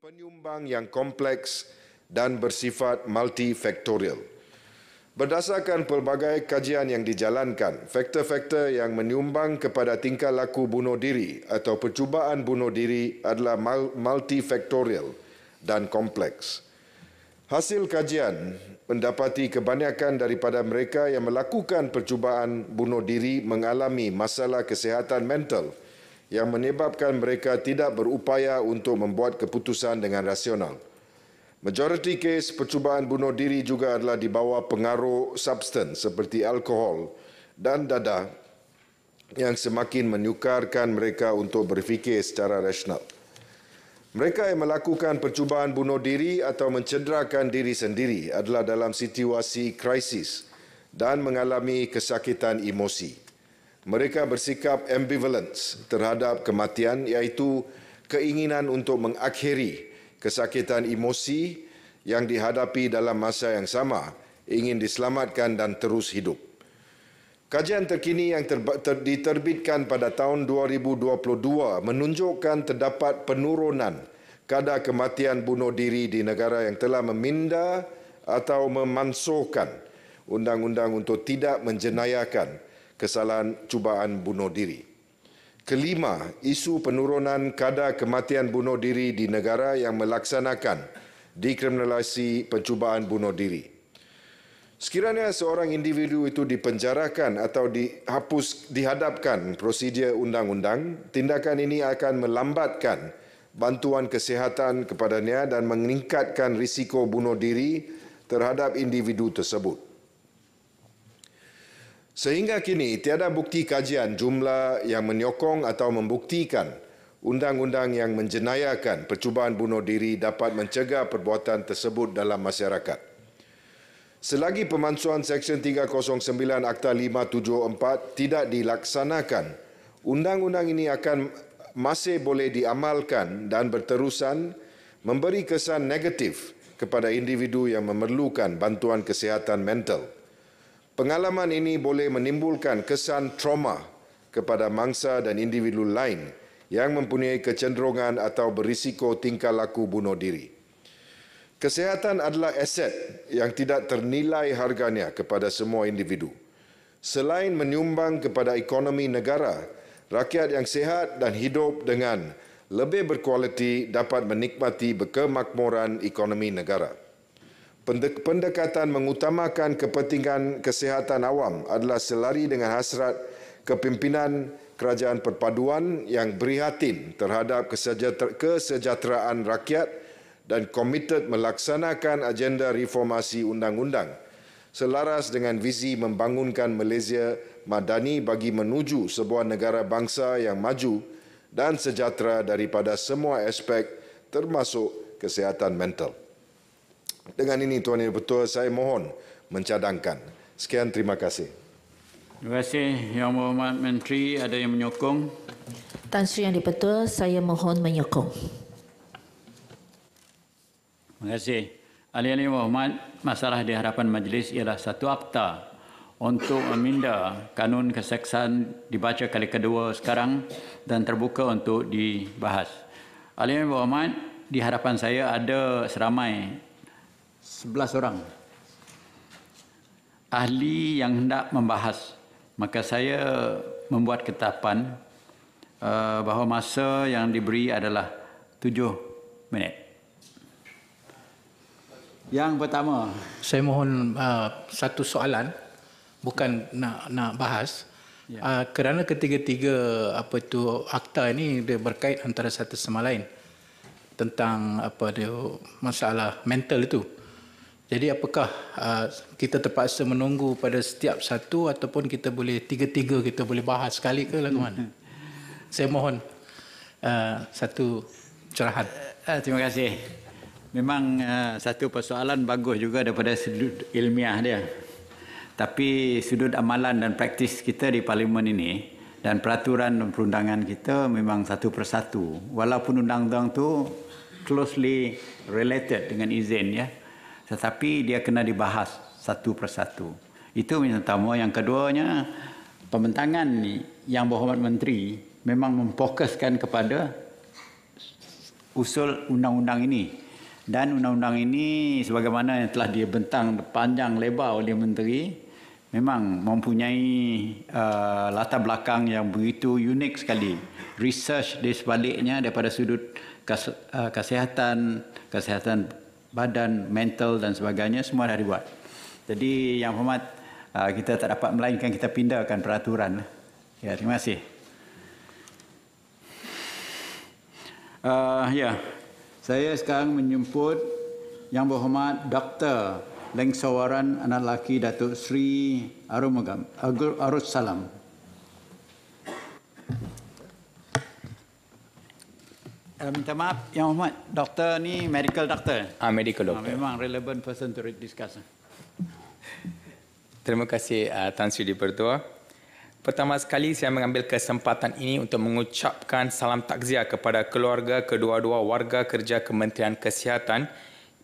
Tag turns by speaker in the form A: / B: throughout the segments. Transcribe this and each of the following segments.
A: penyumbang yang kompleks dan bersifat multifaktorial. Berdasarkan pelbagai kajian yang dijalankan, faktor-faktor yang menyumbang kepada tingkah laku bunuh diri atau percubaan bunuh diri adalah multifaktorial dan kompleks. Hasil kajian mendapati kebanyakan daripada mereka yang melakukan percubaan bunuh diri mengalami masalah kesihatan mental yang menyebabkan mereka tidak berupaya untuk membuat keputusan dengan rasional. Majoriti kes percubaan bunuh diri juga adalah di bawah pengaruh substans seperti alkohol dan dada yang semakin menyukarkan mereka untuk berfikir secara rasional. Mereka yang melakukan percubaan bunuh diri atau mencederakan diri sendiri adalah dalam situasi krisis dan mengalami kesakitan emosi mereka bersikap ambivalence terhadap kematian iaitu keinginan untuk mengakhiri kesakitan emosi yang dihadapi dalam masa yang sama ingin diselamatkan dan terus hidup. Kajian terkini yang terba- ter- diterbitkan pada tahun 2022 menunjukkan terdapat penurunan kadar kematian bunuh diri di negara yang telah meminda atau memansuhkan undang-undang untuk tidak menjenayakan kesalahan cubaan bunuh diri. Kelima, isu penurunan kadar kematian bunuh diri di negara yang melaksanakan dikriminalisasi pencubaan bunuh diri. Sekiranya seorang individu itu dipenjarakan atau dihapus dihadapkan prosedur undang-undang, tindakan ini akan melambatkan bantuan kesihatan kepadanya dan meningkatkan risiko bunuh diri terhadap individu tersebut. Sehingga kini tiada bukti kajian jumlah yang menyokong atau membuktikan undang-undang yang menjenayakan percubaan bunuh diri dapat mencegah perbuatan tersebut dalam masyarakat. Selagi pemansuhan Seksyen 309 Akta 574 tidak dilaksanakan, undang-undang ini akan masih boleh diamalkan dan berterusan memberi kesan negatif kepada individu yang memerlukan bantuan kesihatan mental. Pengalaman ini boleh menimbulkan kesan trauma kepada mangsa dan individu lain yang mempunyai kecenderungan atau berisiko tingkah laku bunuh diri. Kesehatan adalah aset yang tidak ternilai harganya kepada semua individu. Selain menyumbang kepada ekonomi negara, rakyat yang sehat dan hidup dengan lebih berkualiti dapat menikmati kemakmuran ekonomi negara pendekatan mengutamakan kepentingan kesihatan awam adalah selari dengan hasrat kepimpinan kerajaan perpaduan yang berhatin terhadap kesejahteraan rakyat dan komited melaksanakan agenda reformasi undang-undang selaras dengan visi membangunkan Malaysia madani bagi menuju sebuah negara bangsa yang maju dan sejahtera daripada semua aspek termasuk kesihatan mental. Dengan ini Tuan Yang Betul saya mohon mencadangkan. Sekian terima kasih.
B: Terima kasih Yang Berhormat Menteri ada yang menyokong.
C: Tan Sri Yang betul saya mohon menyokong.
B: Terima kasih. Ahli-ahli Berhormat masalah di hadapan majlis ialah satu akta untuk meminda kanun keseksaan dibaca kali kedua sekarang dan terbuka untuk dibahas. Ahli-ahli Berhormat di hadapan saya ada seramai Sebelas orang ahli yang hendak membahas maka saya membuat ketapan eh, bahawa masa yang diberi adalah tujuh minit yang pertama
D: saya mohon eh, satu soalan bukan nak nak bahas ya. Eh, kerana ketiga-tiga apa tu akta ini dia berkait antara satu sama lain tentang apa dia masalah mental itu jadi apakah uh, kita terpaksa menunggu pada setiap satu ataupun
B: kita boleh tiga-tiga kita boleh bahas sekali ke lagu mana? Saya mohon uh, satu cerahan. Uh, terima kasih. Memang satu persoalan bagus juga daripada sudut ilmiah dia. Tapi sudut amalan dan praktis kita di parlimen ini dan peraturan dan perundangan kita memang satu persatu. Walaupun undang-undang tu closely related dengan izin ya tetapi dia kena dibahas satu persatu. Itu yang pertama. Yang keduanya, pembentangan ni, yang berhormat menteri memang memfokuskan kepada usul undang-undang ini. Dan undang-undang ini sebagaimana yang telah dia bentang panjang lebar oleh menteri, memang mempunyai uh, latar belakang yang begitu unik sekali. Research di sebaliknya daripada sudut kes, uh, kesehatan, kesehatan badan, mental dan sebagainya semua dah dibuat. Jadi yang hormat ah, kita tak dapat melainkan kita pindahkan peraturan. Lah. Ya, terima kasih. Uh, ya, saya sekarang menjemput yang berhormat Dr. Lengsawaran anak lelaki Datuk Sri Arumagam Arus Salam. Uh, minta maaf, Yang Muhammad, doktor ni medical doktor.
E: Ah, medical doktor. Ah, memang
B: relevant person to discuss.
E: Terima kasih uh, Tan Sri Dipertua. Pertama sekali saya mengambil kesempatan ini untuk mengucapkan salam takziah kepada keluarga kedua-dua warga kerja Kementerian Kesihatan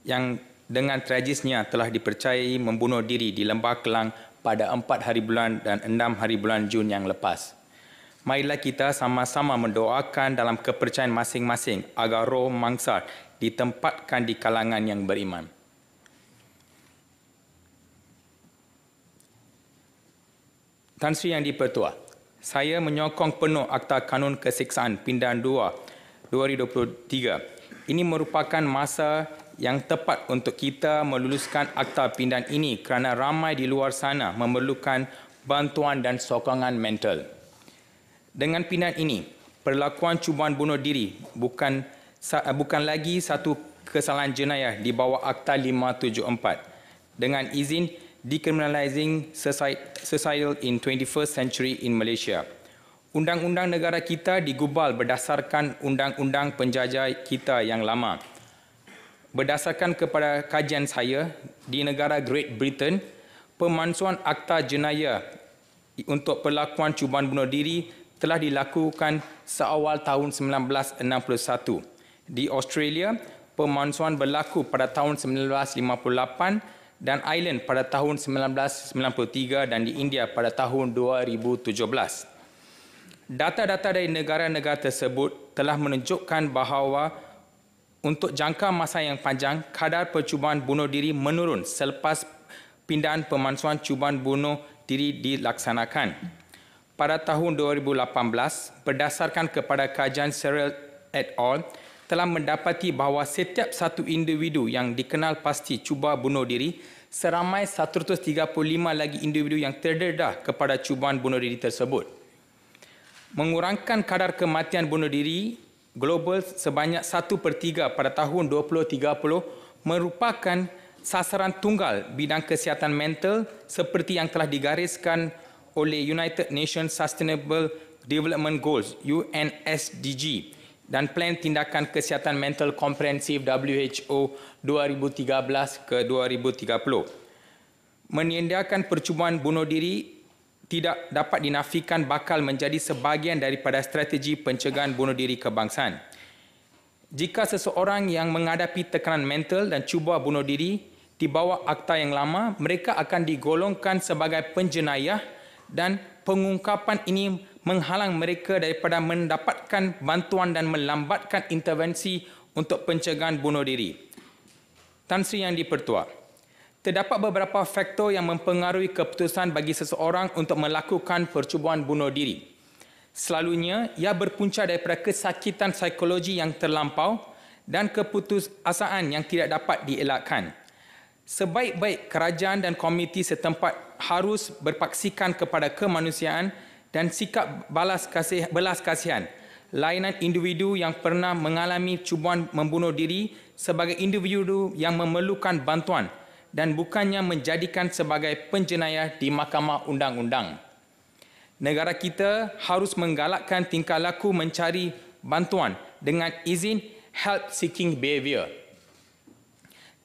E: yang dengan tragisnya telah dipercayai membunuh diri di Lembah Kelang pada 4 hari bulan dan 6 hari bulan Jun yang lepas marilah kita sama-sama mendoakan dalam kepercayaan masing-masing agar roh mangsa ditempatkan di kalangan yang beriman. Tan Sri Yang Dipertua, saya menyokong penuh Akta Kanun Kesiksaan Pindahan 2 2023. Ini merupakan masa yang tepat untuk kita meluluskan Akta Pindahan ini kerana ramai di luar sana memerlukan bantuan dan sokongan mental. Dengan pindahan ini, perlakuan cubaan bunuh diri bukan bukan lagi satu kesalahan jenayah di bawah Akta 574 dengan izin decriminalizing suicide in 21st century in Malaysia. Undang-undang negara kita digubal berdasarkan undang-undang penjajah kita yang lama. Berdasarkan kepada kajian saya di negara Great Britain, pemansuhan akta jenayah untuk perlakuan cubaan bunuh diri telah dilakukan seawal tahun 1961. Di Australia, pemansuan berlaku pada tahun 1958 dan Ireland pada tahun 1993 dan di India pada tahun 2017. Data-data dari negara-negara tersebut telah menunjukkan bahawa untuk jangka masa yang panjang, kadar percubaan bunuh diri menurun selepas pindahan pemansuan cubaan bunuh diri dilaksanakan pada tahun 2018 berdasarkan kepada kajian Serial et al telah mendapati bahawa setiap satu individu yang dikenal pasti cuba bunuh diri seramai 135 lagi individu yang terdedah kepada cubaan bunuh diri tersebut. Mengurangkan kadar kematian bunuh diri global sebanyak 1 per 3 pada tahun 2030 merupakan sasaran tunggal bidang kesihatan mental seperti yang telah digariskan oleh United Nations Sustainable Development Goals UNSDG dan Plan Tindakan Kesihatan Mental Komprehensif WHO 2013 ke 2030. Menyediakan percubaan bunuh diri tidak dapat dinafikan bakal menjadi sebahagian daripada strategi pencegahan bunuh diri kebangsaan. Jika seseorang yang menghadapi tekanan mental dan cuba bunuh diri di bawah akta yang lama, mereka akan digolongkan sebagai penjenayah dan pengungkapan ini menghalang mereka daripada mendapatkan bantuan dan melambatkan intervensi untuk pencegahan bunuh diri. Tan Sri Yang Dipertua Terdapat beberapa faktor yang mempengaruhi keputusan bagi seseorang untuk melakukan percubaan bunuh diri. Selalunya, ia berpunca daripada kesakitan psikologi yang terlampau dan keputusasaan yang tidak dapat dielakkan. Sebaik-baik kerajaan dan komiti setempat harus berpaksikan kepada kemanusiaan dan sikap balas kasih, belas kasihan. Lainan individu yang pernah mengalami cubaan membunuh diri sebagai individu yang memerlukan bantuan dan bukannya menjadikan sebagai penjenayah di Mahkamah Undang-Undang. Negara kita harus menggalakkan tingkah laku mencari bantuan dengan izin help seeking behavior.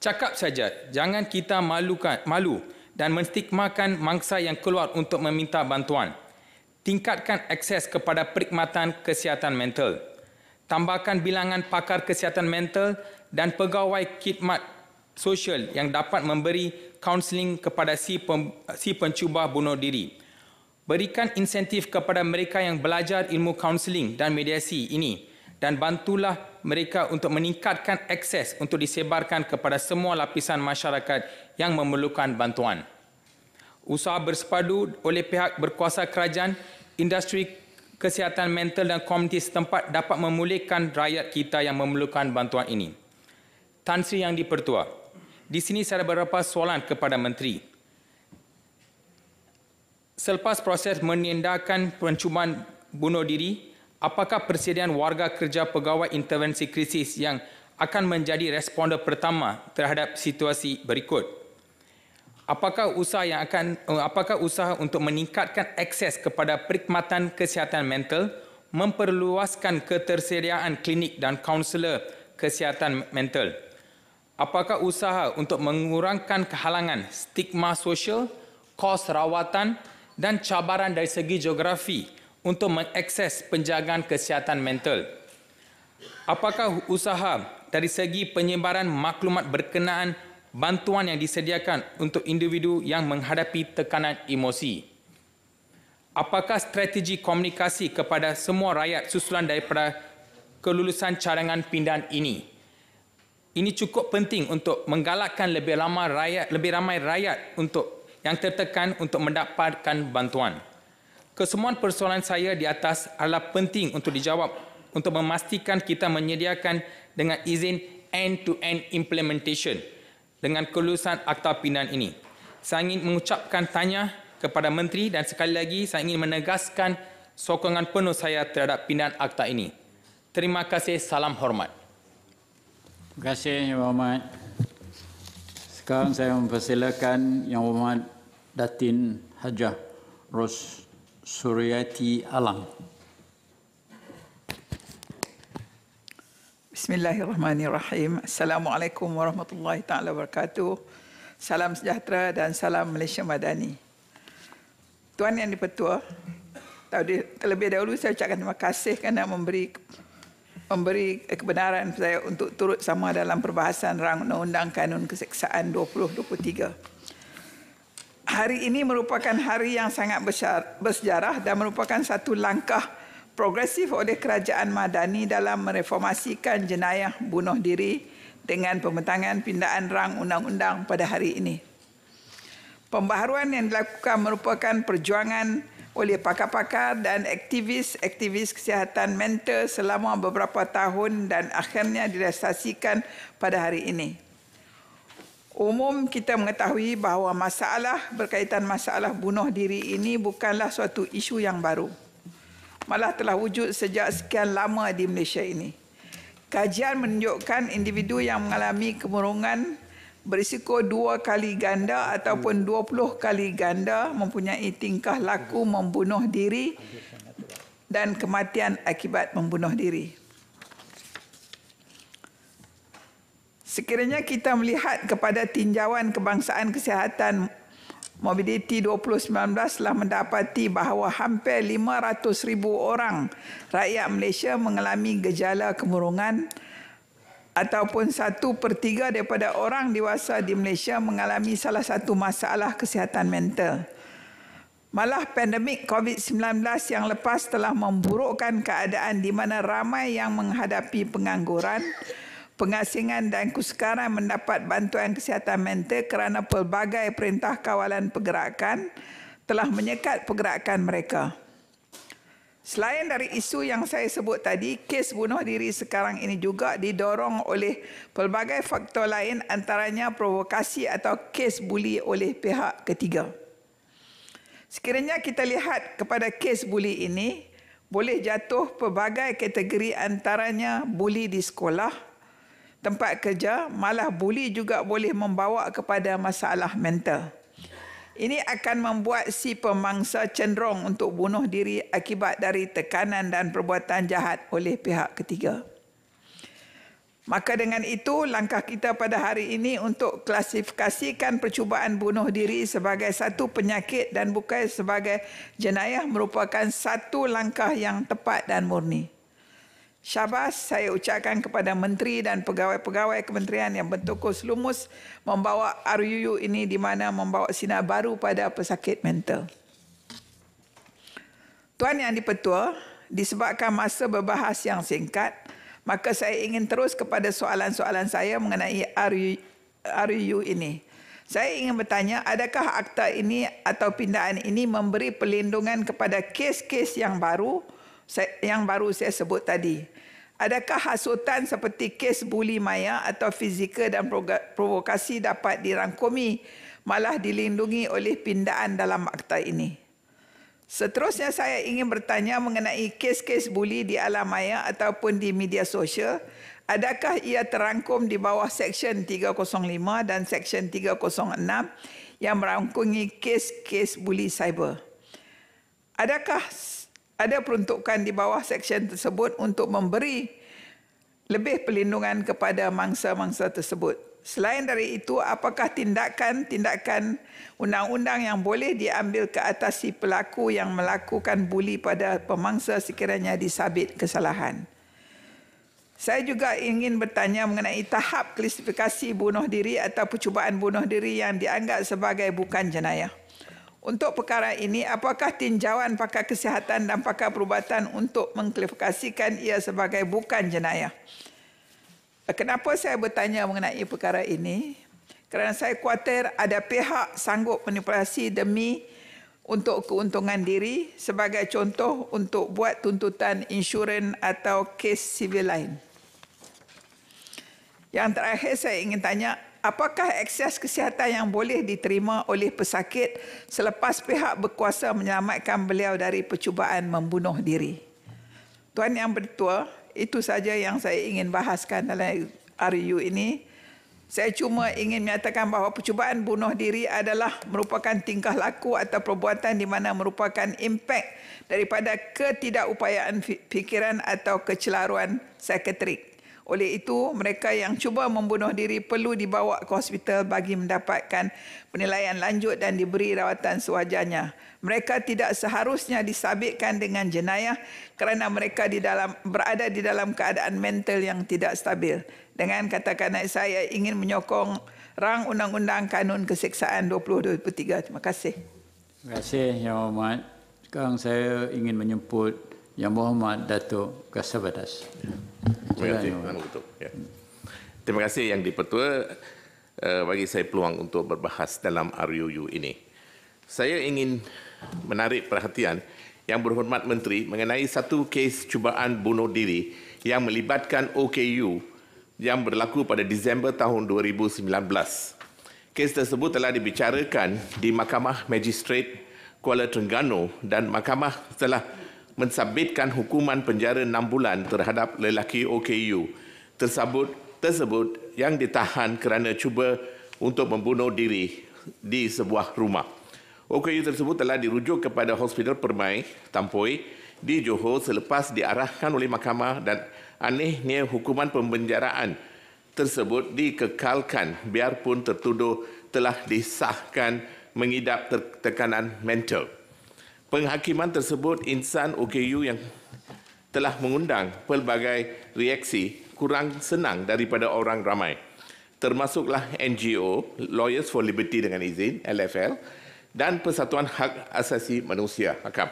E: Cakap saja, jangan kita malukan, malu dan menstigmakan mangsa yang keluar untuk meminta bantuan. Tingkatkan akses kepada perkhidmatan kesihatan mental. Tambahkan bilangan pakar kesihatan mental dan pegawai khidmat sosial yang dapat memberi kaunseling kepada si, pem, si pencuba bunuh diri. Berikan insentif kepada mereka yang belajar ilmu kaunseling dan mediasi ini dan bantulah mereka untuk meningkatkan akses untuk disebarkan kepada semua lapisan masyarakat yang memerlukan bantuan. Usaha bersepadu oleh pihak berkuasa kerajaan, industri kesihatan mental dan komuniti setempat dapat memulihkan rakyat kita yang memerlukan bantuan ini. Tan Sri Yang Dipertua, di sini saya ada beberapa soalan kepada Menteri. Selepas proses menindakan pencuman bunuh diri apakah persediaan warga kerja pegawai intervensi krisis yang akan menjadi responder pertama terhadap situasi berikut? Apakah usaha yang akan eh, apakah usaha untuk meningkatkan akses kepada perkhidmatan kesihatan mental, memperluaskan ketersediaan klinik dan kaunselor kesihatan mental? Apakah usaha untuk mengurangkan kehalangan stigma sosial, kos rawatan dan cabaran dari segi geografi untuk mengakses penjagaan kesihatan mental. Apakah usaha dari segi penyebaran maklumat berkenaan bantuan yang disediakan untuk individu yang menghadapi tekanan emosi? Apakah strategi komunikasi kepada semua rakyat susulan daripada kelulusan cadangan pindaan ini? Ini cukup penting untuk menggalakkan lebih lama rakyat, lebih ramai rakyat untuk yang tertekan untuk mendapatkan bantuan. Kesemua persoalan saya di atas adalah penting untuk dijawab untuk memastikan kita menyediakan dengan izin end-to-end implementation dengan kelulusan akta pindahan ini. Saya ingin mengucapkan tanya kepada Menteri dan sekali lagi saya ingin menegaskan sokongan penuh saya terhadap pindahan akta ini. Terima kasih, salam hormat.
B: Terima kasih Yang Berhormat. Sekarang saya mempersilakan Yang Berhormat Datin Hajah Ros Suriyati Alam.
F: Bismillahirrahmanirrahim. Assalamualaikum warahmatullahi taala wabarakatuh. Salam sejahtera dan salam Malaysia Madani. Tuan Yang Dipertua, tadi terlebih dahulu saya ucapkan terima kasih kerana memberi memberi kebenaran saya untuk turut sama dalam perbahasan rang undang-undang kanun keseksaan 2023 hari ini merupakan hari yang sangat bersejarah dan merupakan satu langkah progresif oleh kerajaan Madani dalam mereformasikan jenayah bunuh diri dengan pembentangan pindaan rang undang-undang pada hari ini. Pembaharuan yang dilakukan merupakan perjuangan oleh pakar-pakar dan aktivis-aktivis kesihatan mental selama beberapa tahun dan akhirnya direstasikan pada hari ini. Umum kita mengetahui bahawa masalah berkaitan masalah bunuh diri ini bukanlah suatu isu yang baru. Malah telah wujud sejak sekian lama di Malaysia ini. Kajian menunjukkan individu yang mengalami kemurungan berisiko dua kali ganda ataupun hmm. dua puluh kali ganda mempunyai tingkah laku membunuh diri dan kematian akibat membunuh diri. Sekiranya kita melihat kepada tinjauan kebangsaan kesihatan Mobiliti 2019 telah mendapati bahawa hampir 500,000 orang rakyat Malaysia mengalami gejala kemurungan ataupun satu per tiga daripada orang dewasa di Malaysia mengalami salah satu masalah kesihatan mental. Malah pandemik COVID-19 yang lepas telah memburukkan keadaan di mana ramai yang menghadapi pengangguran pengasingan dan sekarang mendapat bantuan kesihatan mental kerana pelbagai perintah kawalan pergerakan telah menyekat pergerakan mereka. Selain dari isu yang saya sebut tadi, kes bunuh diri sekarang ini juga didorong oleh pelbagai faktor lain antaranya provokasi atau kes buli oleh pihak ketiga. Sekiranya kita lihat kepada kes buli ini, boleh jatuh pelbagai kategori antaranya buli di sekolah, tempat kerja malah bully juga boleh membawa kepada masalah mental. Ini akan membuat si pemangsa cenderung untuk bunuh diri akibat dari tekanan dan perbuatan jahat oleh pihak ketiga. Maka dengan itu langkah kita pada hari ini untuk klasifikasikan percubaan bunuh diri sebagai satu penyakit dan bukan sebagai jenayah merupakan satu langkah yang tepat dan murni. Syabas saya ucapkan kepada menteri dan pegawai-pegawai kementerian yang bertukus selumus membawa RUU ini di mana membawa sinar baru pada pesakit mental. Tuan Yang Dipertua, disebabkan masa berbahas yang singkat, maka saya ingin terus kepada soalan-soalan saya mengenai RUU ini. Saya ingin bertanya, adakah akta ini atau pindaan ini memberi perlindungan kepada kes-kes yang baru yang baru saya sebut tadi? Adakah hasutan seperti kes buli maya atau fizikal dan provokasi dapat dirangkumi malah dilindungi oleh pindaan dalam akta ini? Seterusnya saya ingin bertanya mengenai kes-kes buli di alam maya ataupun di media sosial. Adakah ia terangkum di bawah Seksyen 305 dan Seksyen 306 yang merangkumi kes-kes buli cyber? Adakah ada peruntukan di bawah seksyen tersebut untuk memberi lebih perlindungan kepada mangsa-mangsa tersebut. Selain dari itu, apakah tindakan-tindakan undang-undang yang boleh diambil ke atas si pelaku yang melakukan buli pada pemangsa sekiranya disabit kesalahan? Saya juga ingin bertanya mengenai tahap klasifikasi bunuh diri atau percubaan bunuh diri yang dianggap sebagai bukan jenayah. Untuk perkara ini, apakah tinjauan pakar kesihatan dan pakar perubatan untuk mengklifikasikan ia sebagai bukan jenayah? Kenapa saya bertanya mengenai perkara ini? Kerana saya khawatir ada pihak sanggup manipulasi demi untuk keuntungan diri sebagai contoh untuk buat tuntutan insurans atau kes sivil lain. Yang terakhir saya ingin tanya, apakah akses kesihatan yang boleh diterima oleh pesakit selepas pihak berkuasa menyelamatkan beliau dari percubaan membunuh diri? Tuan Yang Bertua, itu saja yang saya ingin bahaskan dalam RU ini. Saya cuma ingin menyatakan bahawa percubaan bunuh diri adalah merupakan tingkah laku atau perbuatan di mana merupakan impak daripada ketidakupayaan fikiran atau kecelaruan psikiatrik. Oleh itu, mereka yang cuba membunuh diri perlu dibawa ke hospital bagi mendapatkan penilaian lanjut dan diberi rawatan sewajarnya. Mereka tidak seharusnya disabitkan dengan jenayah kerana mereka di dalam berada di dalam keadaan mental yang tidak stabil. Dengan kata-kata saya ingin menyokong rang undang-undang kanun keseksaan 2023. Terima kasih.
B: Terima kasih, Yang Hormat. Sekarang saya ingin menyebut yang Berhormat Datuk Kasabadas. Terima kasih, Tuan
G: Ketua. Ya. Terima kasih Yang Dipertua eh, bagi saya peluang untuk berbahas dalam RUU ini. Saya ingin menarik perhatian Yang Berhormat Menteri mengenai satu kes cubaan bunuh diri yang melibatkan OKU yang berlaku pada Disember tahun 2019. Kes tersebut telah dibicarakan di Mahkamah Magistrate Kuala Terengganu dan Mahkamah telah mensabitkan hukuman penjara enam bulan terhadap lelaki OKU tersebut tersebut yang ditahan kerana cuba untuk membunuh diri di sebuah rumah. OKU tersebut telah dirujuk kepada Hospital Permai Tampoi di Johor selepas diarahkan oleh mahkamah dan anehnya hukuman pembenjaraan tersebut dikekalkan biarpun tertuduh telah disahkan mengidap tekanan mental penghakiman tersebut insan OKU yang telah mengundang pelbagai reaksi kurang senang daripada orang ramai termasuklah NGO Lawyers for Liberty dengan izin LFL dan Persatuan Hak Asasi Manusia Hakam.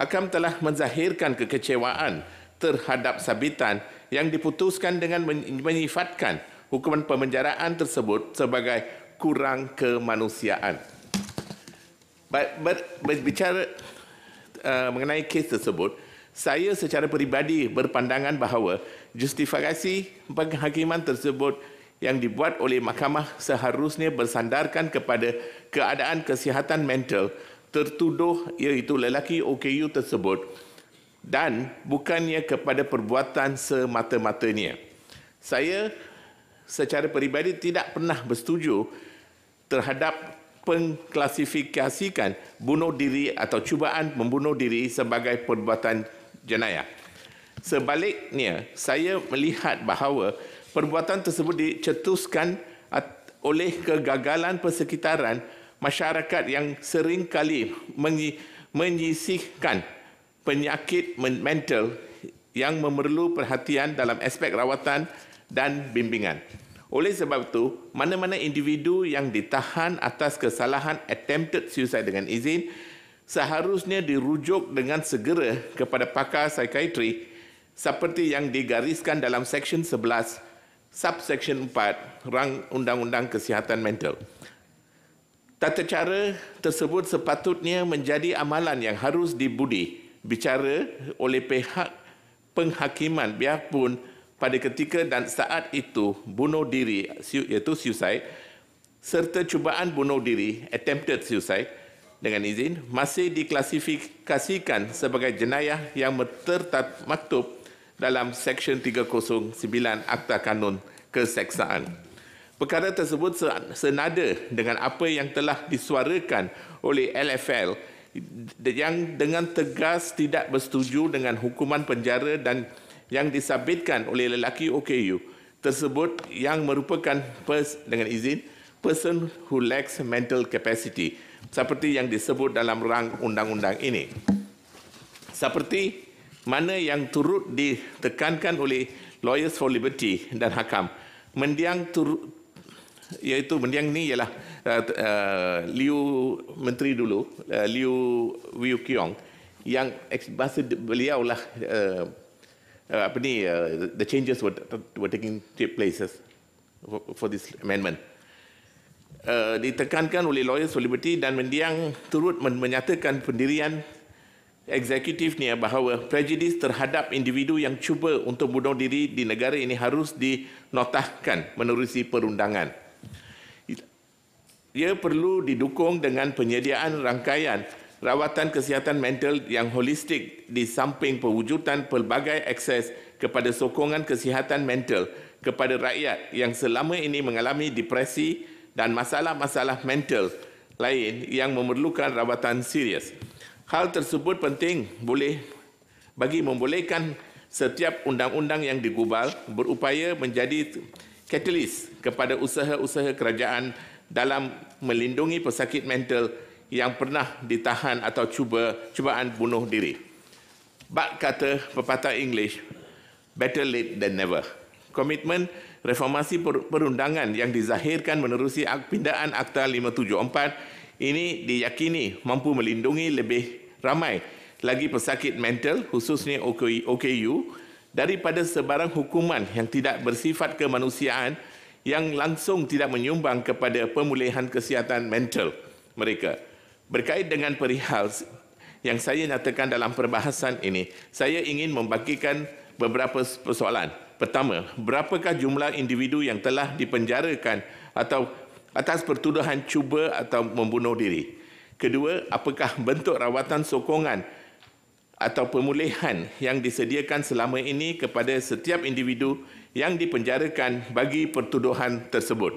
G: Hakam telah menzahirkan kekecewaan terhadap sabitan yang diputuskan dengan menyifatkan hukuman pemenjaraan tersebut sebagai kurang kemanusiaan. But but berbicara uh, mengenai kes tersebut, saya secara peribadi berpandangan bahawa justifikasi penghakiman tersebut yang dibuat oleh mahkamah seharusnya bersandarkan kepada keadaan kesihatan mental tertuduh iaitu lelaki OKU tersebut dan bukannya kepada perbuatan semata-matanya. Saya secara peribadi tidak pernah bersetuju terhadap pengklasifikasikan bunuh diri atau cubaan membunuh diri sebagai perbuatan jenayah. Sebaliknya, saya melihat bahawa perbuatan tersebut dicetuskan oleh kegagalan persekitaran masyarakat yang sering kali menyisihkan penyakit mental yang memerlu perhatian dalam aspek rawatan dan bimbingan. Oleh sebab itu, mana-mana individu yang ditahan atas kesalahan attempted suicide dengan izin seharusnya dirujuk dengan segera kepada pakar psikiatri seperti yang digariskan dalam Seksyen 11, Subseksyen 4, Rang Undang-Undang Kesihatan Mental. Tata cara tersebut sepatutnya menjadi amalan yang harus dibudi bicara oleh pihak penghakiman biarpun pun pada ketika dan saat itu bunuh diri iaitu suicide serta cubaan bunuh diri attempted suicide dengan izin masih diklasifikasikan sebagai jenayah yang tertat maktub dalam Seksyen 309 Akta Kanun Keseksaan. Perkara tersebut senada dengan apa yang telah disuarakan oleh LFL yang dengan tegas tidak bersetuju dengan hukuman penjara dan yang disabitkan oleh lelaki OKU tersebut yang merupakan pers dengan izin person who lacks mental capacity seperti yang disebut dalam rang undang-undang ini. Seperti mana yang turut ditekankan oleh Lawyers for Liberty dan Hakam mendiang tur iaitu mendiang ni ialah uh, uh, Liu Menteri dulu uh, Liu Wiu Kiong yang bahasa beliaulah uh, uh, apa ni uh, the changes were were taking places for, for this amendment. Uh, ditekankan oleh lawyers for liberty dan mendiang turut men- menyatakan pendirian eksekutif ni uh, bahawa prejudis terhadap individu yang cuba untuk bunuh diri di negara ini harus dinotahkan menerusi perundangan. Ia perlu didukung dengan penyediaan rangkaian rawatan kesihatan mental yang holistik di samping perwujudan pelbagai akses kepada sokongan kesihatan mental kepada rakyat yang selama ini mengalami depresi dan masalah-masalah mental lain yang memerlukan rawatan serius. Hal tersebut penting boleh bagi membolehkan setiap undang-undang yang digubal berupaya menjadi katalis kepada usaha-usaha kerajaan dalam melindungi pesakit mental mental yang pernah ditahan atau cuba cubaan bunuh diri. Bak kata pepatah English, better late than never. Komitmen reformasi perundangan yang dizahirkan menerusi pindaan Akta 574 ini diyakini mampu melindungi lebih ramai lagi pesakit mental khususnya OKU daripada sebarang hukuman yang tidak bersifat kemanusiaan yang langsung tidak menyumbang kepada pemulihan kesihatan mental mereka berkait dengan perihal yang saya nyatakan dalam perbahasan ini, saya ingin membagikan beberapa persoalan. Pertama, berapakah jumlah individu yang telah dipenjarakan atau atas pertuduhan cuba atau membunuh diri? Kedua, apakah bentuk rawatan sokongan atau pemulihan yang disediakan selama ini kepada setiap individu yang dipenjarakan bagi pertuduhan tersebut?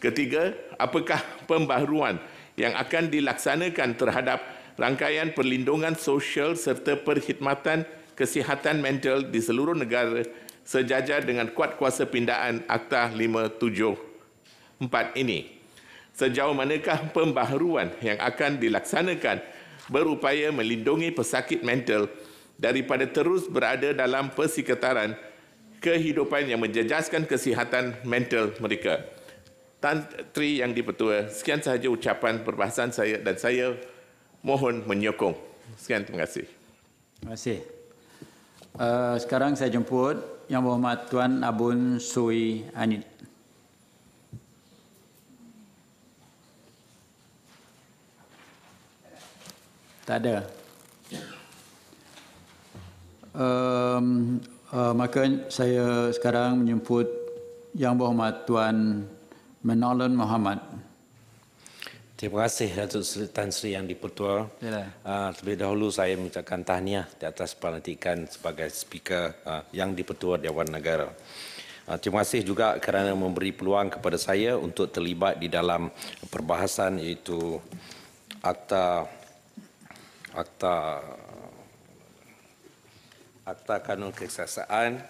G: Ketiga, apakah pembaharuan yang akan dilaksanakan terhadap rangkaian perlindungan sosial serta perkhidmatan kesihatan mental di seluruh negara sejajar dengan kuat kuasa pindaan Akta 574 ini. Sejauh manakah pembaharuan yang akan dilaksanakan berupaya melindungi pesakit mental daripada terus berada dalam persekitaran kehidupan yang menjejaskan kesihatan mental mereka. Tan Tri Yang Dipertua. Sekian sahaja ucapan perbahasan saya dan saya mohon menyokong. Sekian terima kasih.
B: Terima kasih. Uh, sekarang saya jemput Yang Berhormat Tuan Abun Sui Anit. Tak ada. Um, uh, maka saya sekarang menjemput Yang Berhormat Tuan menolong Muhammad. Terima kasih Datuk Seri Sri Yang Dipertua. Yeah. Uh, ah, terlebih dahulu
H: saya mengucapkan tahniah di atas pelantikan sebagai speaker uh, Yang Dipertua Dewan Negara. Uh, terima kasih juga kerana memberi peluang kepada saya untuk terlibat di dalam perbahasan iaitu akta akta akta kanun keksasaan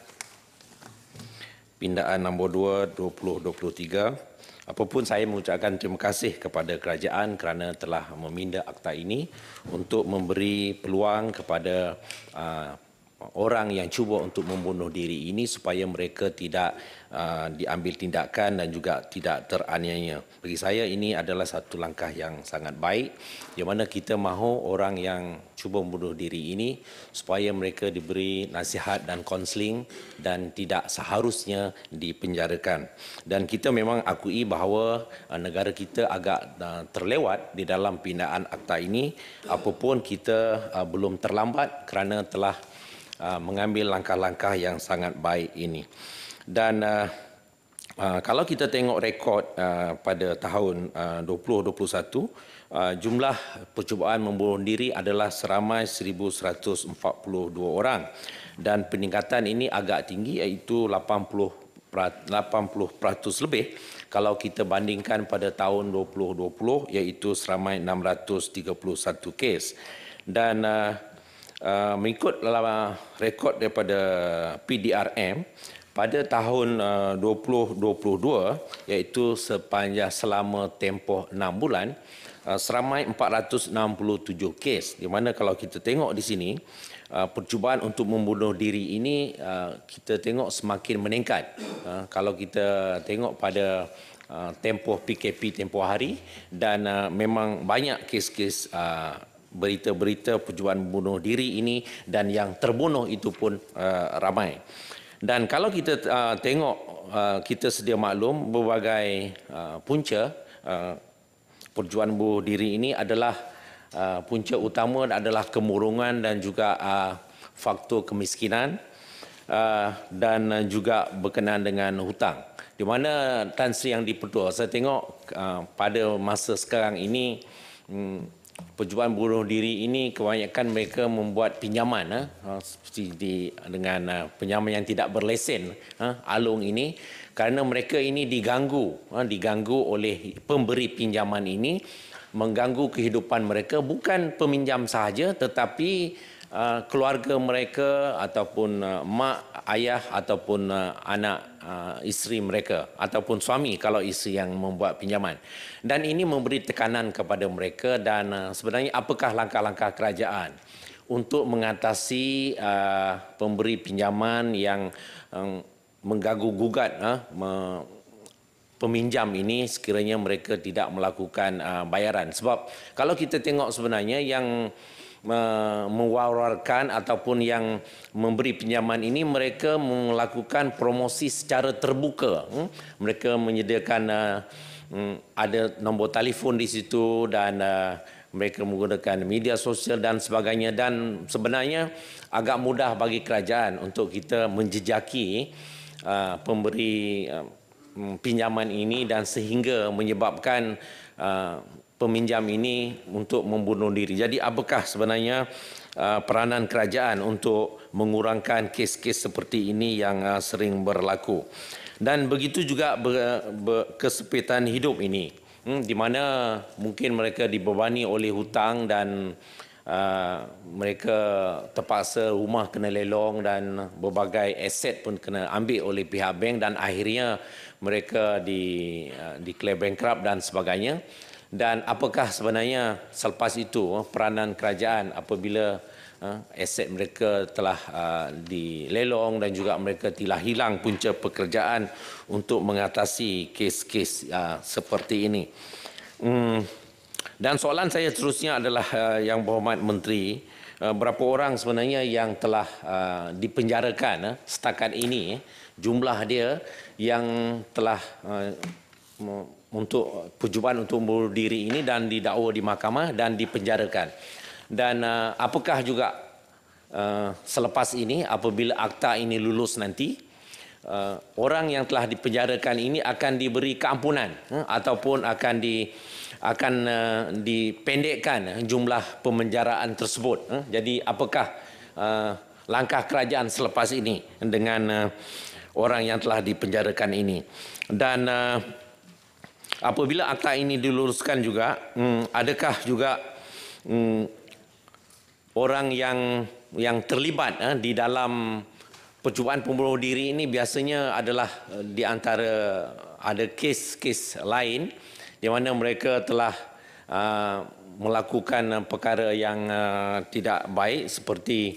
H: pindaan nombor 2 2023 Apapun saya mengucapkan terima kasih kepada kerajaan kerana telah meminda akta ini untuk memberi peluang kepada ah, orang yang cuba untuk membunuh diri ini supaya mereka tidak uh, diambil tindakan dan juga tidak teraniaya. Bagi saya ini adalah satu langkah yang sangat baik di mana kita mahu orang yang cuba membunuh diri ini supaya mereka diberi nasihat dan konseling dan tidak seharusnya dipenjarakan. Dan kita memang akui bahawa uh, negara kita agak uh, terlewat di dalam pindaan akta ini apapun kita uh, belum terlambat kerana telah Uh, mengambil langkah-langkah yang sangat baik ini. Dan uh, uh, kalau kita tengok rekod pada tahun 2021, jumlah percubaan membunuh diri adalah seramai 1142 orang dan peningkatan ini agak tinggi iaitu 80 80% lebih kalau kita bandingkan pada tahun 2020 iaitu seramai 631 kes. Dan uh, Ah, mengikut rekod daripada PDRM pada tahun 2022 ah, iaitu sepanjang selama tempoh 6 bulan ah, seramai 467 kes di mana kalau kita tengok di sini percubaan untuk membunuh diri ini kita tengok semakin meningkat kalau kita tengok pada tempoh PKP tempoh hari dan memang banyak kes-kes berita-berita perjuangan bunuh diri ini dan yang terbunuh itu pun uh, ramai. Dan kalau kita uh, tengok uh, kita sedia maklum berbagai uh, punca uh, perjuangan bunuh diri ini adalah uh, punca utama adalah kemurungan dan juga uh, faktor kemiskinan uh, dan juga berkenaan dengan hutang. Di mana Tan Sri yang dipertua saya tengok uh, pada masa sekarang ini hmm, pejuang buruh diri ini kebanyakan mereka membuat pinjaman eh, seperti di, dengan eh, pinjaman yang tidak berlesen eh, alung ini kerana mereka ini diganggu eh, diganggu oleh pemberi pinjaman ini mengganggu kehidupan mereka bukan peminjam sahaja tetapi Uh, keluarga mereka ataupun uh, mak ayah ataupun uh, anak uh, isteri mereka ataupun suami kalau isteri yang membuat pinjaman dan ini memberi tekanan kepada mereka dan uh, sebenarnya apakah langkah-langkah kerajaan untuk mengatasi uh, pemberi pinjaman yang um, mengganggu gugat uh, me- peminjam ini sekiranya mereka tidak melakukan uh, bayaran sebab kalau kita tengok sebenarnya yang mewawarkan ataupun yang memberi pinjaman ini mereka melakukan promosi secara terbuka hmm? mereka menyediakan eh, hmm, ada nombor telefon di situ dan eh, mereka menggunakan media sosial dan sebagainya dan sebenarnya agak mudah bagi kerajaan untuk kita menjejaki eh, pemberi hmm, pinjaman ini dan sehingga menyebabkan peminjam ini untuk membunuh diri. Jadi apakah sebenarnya uh, peranan kerajaan untuk mengurangkan kes-kes seperti ini yang uh, sering berlaku? Dan begitu juga kesepitan hidup ini hmm, di mana mungkin mereka dibebani oleh hutang dan Uh, mereka terpaksa rumah kena lelong dan berbagai aset pun kena ambil oleh pihak bank dan akhirnya mereka di uh, declare bankrupt dan sebagainya dan apakah sebenarnya selepas itu eh, peranan kerajaan apabila uh, aset mereka telah eh, dilelong dan juga mereka telah hilang punca pekerjaan untuk mengatasi kes-kes seperti ini. Hmm. Dan soalan saya terusnya adalah yang berhormat menteri berapa orang sebenarnya yang telah dipenjarakan uh, setakat ini jumlah dia yang telah untuk eh, percubaan untuk bunuh diri ini dan didakwa di mahkamah dan dipenjarakan. Dan uh, apakah juga uh, selepas ini apabila akta ini lulus nanti uh, orang yang telah dipenjarakan ini akan diberi keampunan uh, ataupun akan di akan uh, dipendekkan jumlah pemenjaraan tersebut. Uh, jadi apakah uh, langkah kerajaan selepas ini dengan uh, orang yang telah dipenjarakan ini dan uh, apabila akta ini diluruskan juga hmm, adakah juga hmm, orang yang yang terlibat eh, di dalam percubaan pembunuh diri ini biasanya adalah eh, di antara ada kes-kes lain di mana mereka telah uh, melakukan eh, perkara yang uh, tidak baik seperti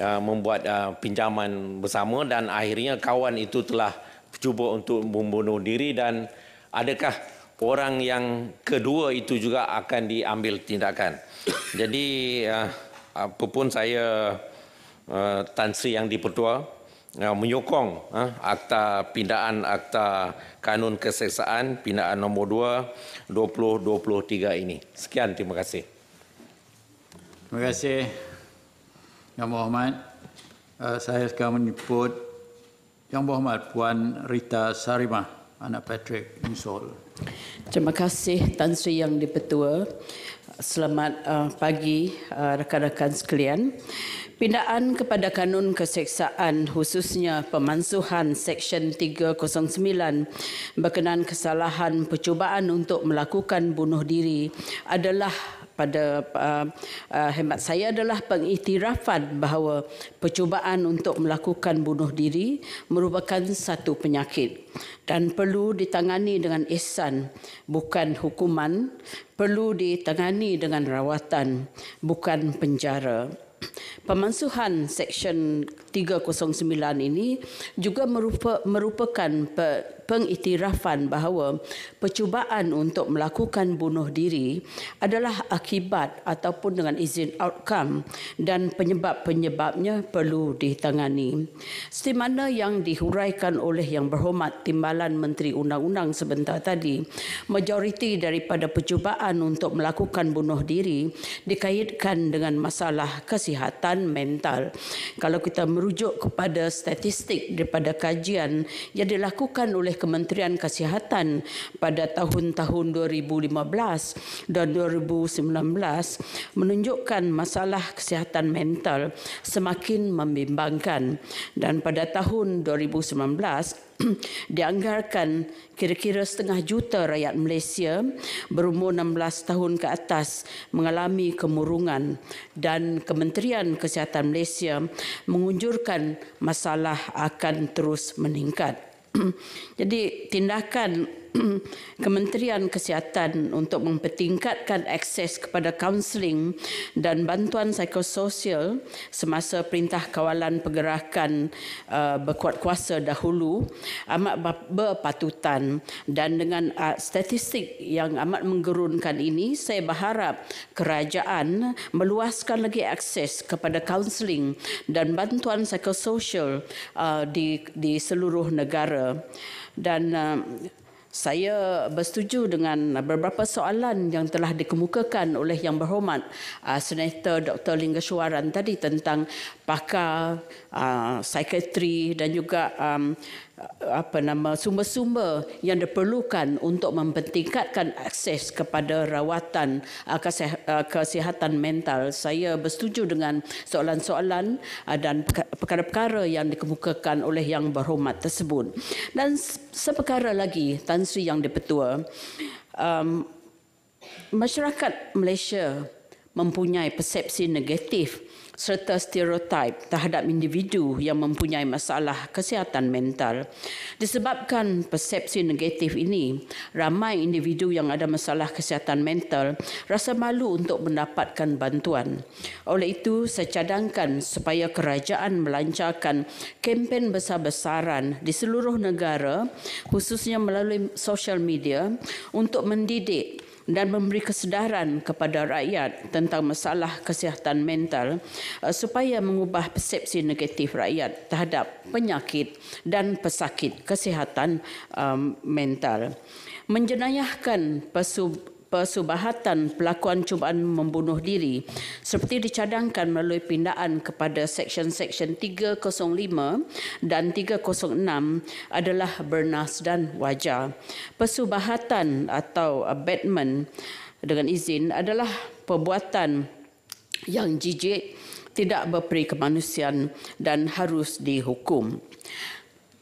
H: uh, membuat uh, pinjaman bersama dan akhirnya kawan itu telah cuba untuk membunuh diri dan adakah orang yang kedua itu juga akan diambil tindakan. Jadi uh, eh, apapun saya uh, Tan Sri yang dipertua uh, menyokong uh, akta pindaan akta kanun keseksaan pindaan nombor 2 2023 ini. Sekian terima kasih.
B: Terima kasih Yang Berhormat. Uh, saya sekarang menyebut Yang Berhormat Puan Rita Sarimah anak Patrick Insol.
C: Terima kasih Tan Sri Yang di-Pertua. Selamat uh, pagi uh, rakan-rakan sekalian. Pindaan kepada kanun keseksaan khususnya pemansuhan Seksyen 309 berkenaan kesalahan percubaan untuk melakukan bunuh diri adalah pada uh, uh, hemat saya adalah pengiktirafan bahawa percubaan untuk melakukan bunuh diri merupakan satu penyakit dan perlu ditangani dengan ihsan bukan hukuman perlu ditangani dengan rawatan bukan penjara pemansuhan Seksyen 309 ini juga merupakan pengiktirafan bahawa percubaan untuk melakukan bunuh diri adalah akibat ataupun dengan izin outcome dan penyebab-penyebabnya perlu ditangani. Seperti yang dihuraikan oleh yang berhormat Timbalan Menteri Undang-Undang sebentar tadi, majoriti daripada percubaan untuk melakukan bunuh diri dikaitkan dengan masalah kesihatan kesihatan mental. Kalau kita merujuk kepada statistik daripada kajian yang dilakukan oleh Kementerian Kesihatan pada tahun-tahun 2015 dan 2019 menunjukkan masalah kesihatan mental semakin membimbangkan dan pada tahun 2019 dianggarkan kira-kira setengah juta rakyat Malaysia berumur 16 tahun ke atas mengalami kemurungan dan Kementerian Kesihatan Malaysia mengunjurkan masalah akan terus meningkat. Jadi tindakan Kementerian Kesihatan untuk mempertingkatkan akses kepada kaunseling dan bantuan psikososial semasa perintah kawalan pergerakan uh, berkuat kuasa dahulu amat berpatutan dan dengan uh, statistik yang amat menggerunkan ini saya berharap kerajaan meluaskan lagi akses kepada kaunseling dan bantuan psikososial uh, di seluruh negara dan saya bersetuju dengan beberapa soalan yang telah dikemukakan oleh Yang Berhormat uh, Senator Dr. Lingga Suaran tadi tentang pakar Uh, psikiatri dan juga um, apa nama sumber-sumber yang diperlukan untuk mempertingkatkan akses kepada rawatan uh, kesih- uh, kesihatan mental. Saya bersetuju dengan soalan-soalan uh, dan perkara-perkara yang dikemukakan oleh yang berhormat tersebut. Dan seperkara lagi Tan Sri Yang Dipertua, um, masyarakat Malaysia mempunyai persepsi negatif serta stereotip terhadap individu yang mempunyai masalah kesihatan mental. Disebabkan persepsi negatif ini, ramai individu yang ada masalah kesihatan mental rasa malu untuk mendapatkan bantuan. Oleh itu, saya cadangkan supaya kerajaan melancarkan kempen besar-besaran di seluruh negara khususnya melalui sosial media untuk mendidik dan memberi kesedaran kepada rakyat tentang masalah kesihatan mental eh, supaya mengubah persepsi negatif rakyat terhadap penyakit dan pesakit kesihatan eh, mental menjenayahkan pesub, persubahatan pelakuan cubaan membunuh diri seperti dicadangkan melalui pindaan kepada seksyen-seksyen 305 dan 306 adalah bernas dan wajar. Persubahatan atau abatement dengan izin adalah perbuatan yang jijik, tidak berperi kemanusiaan dan harus dihukum.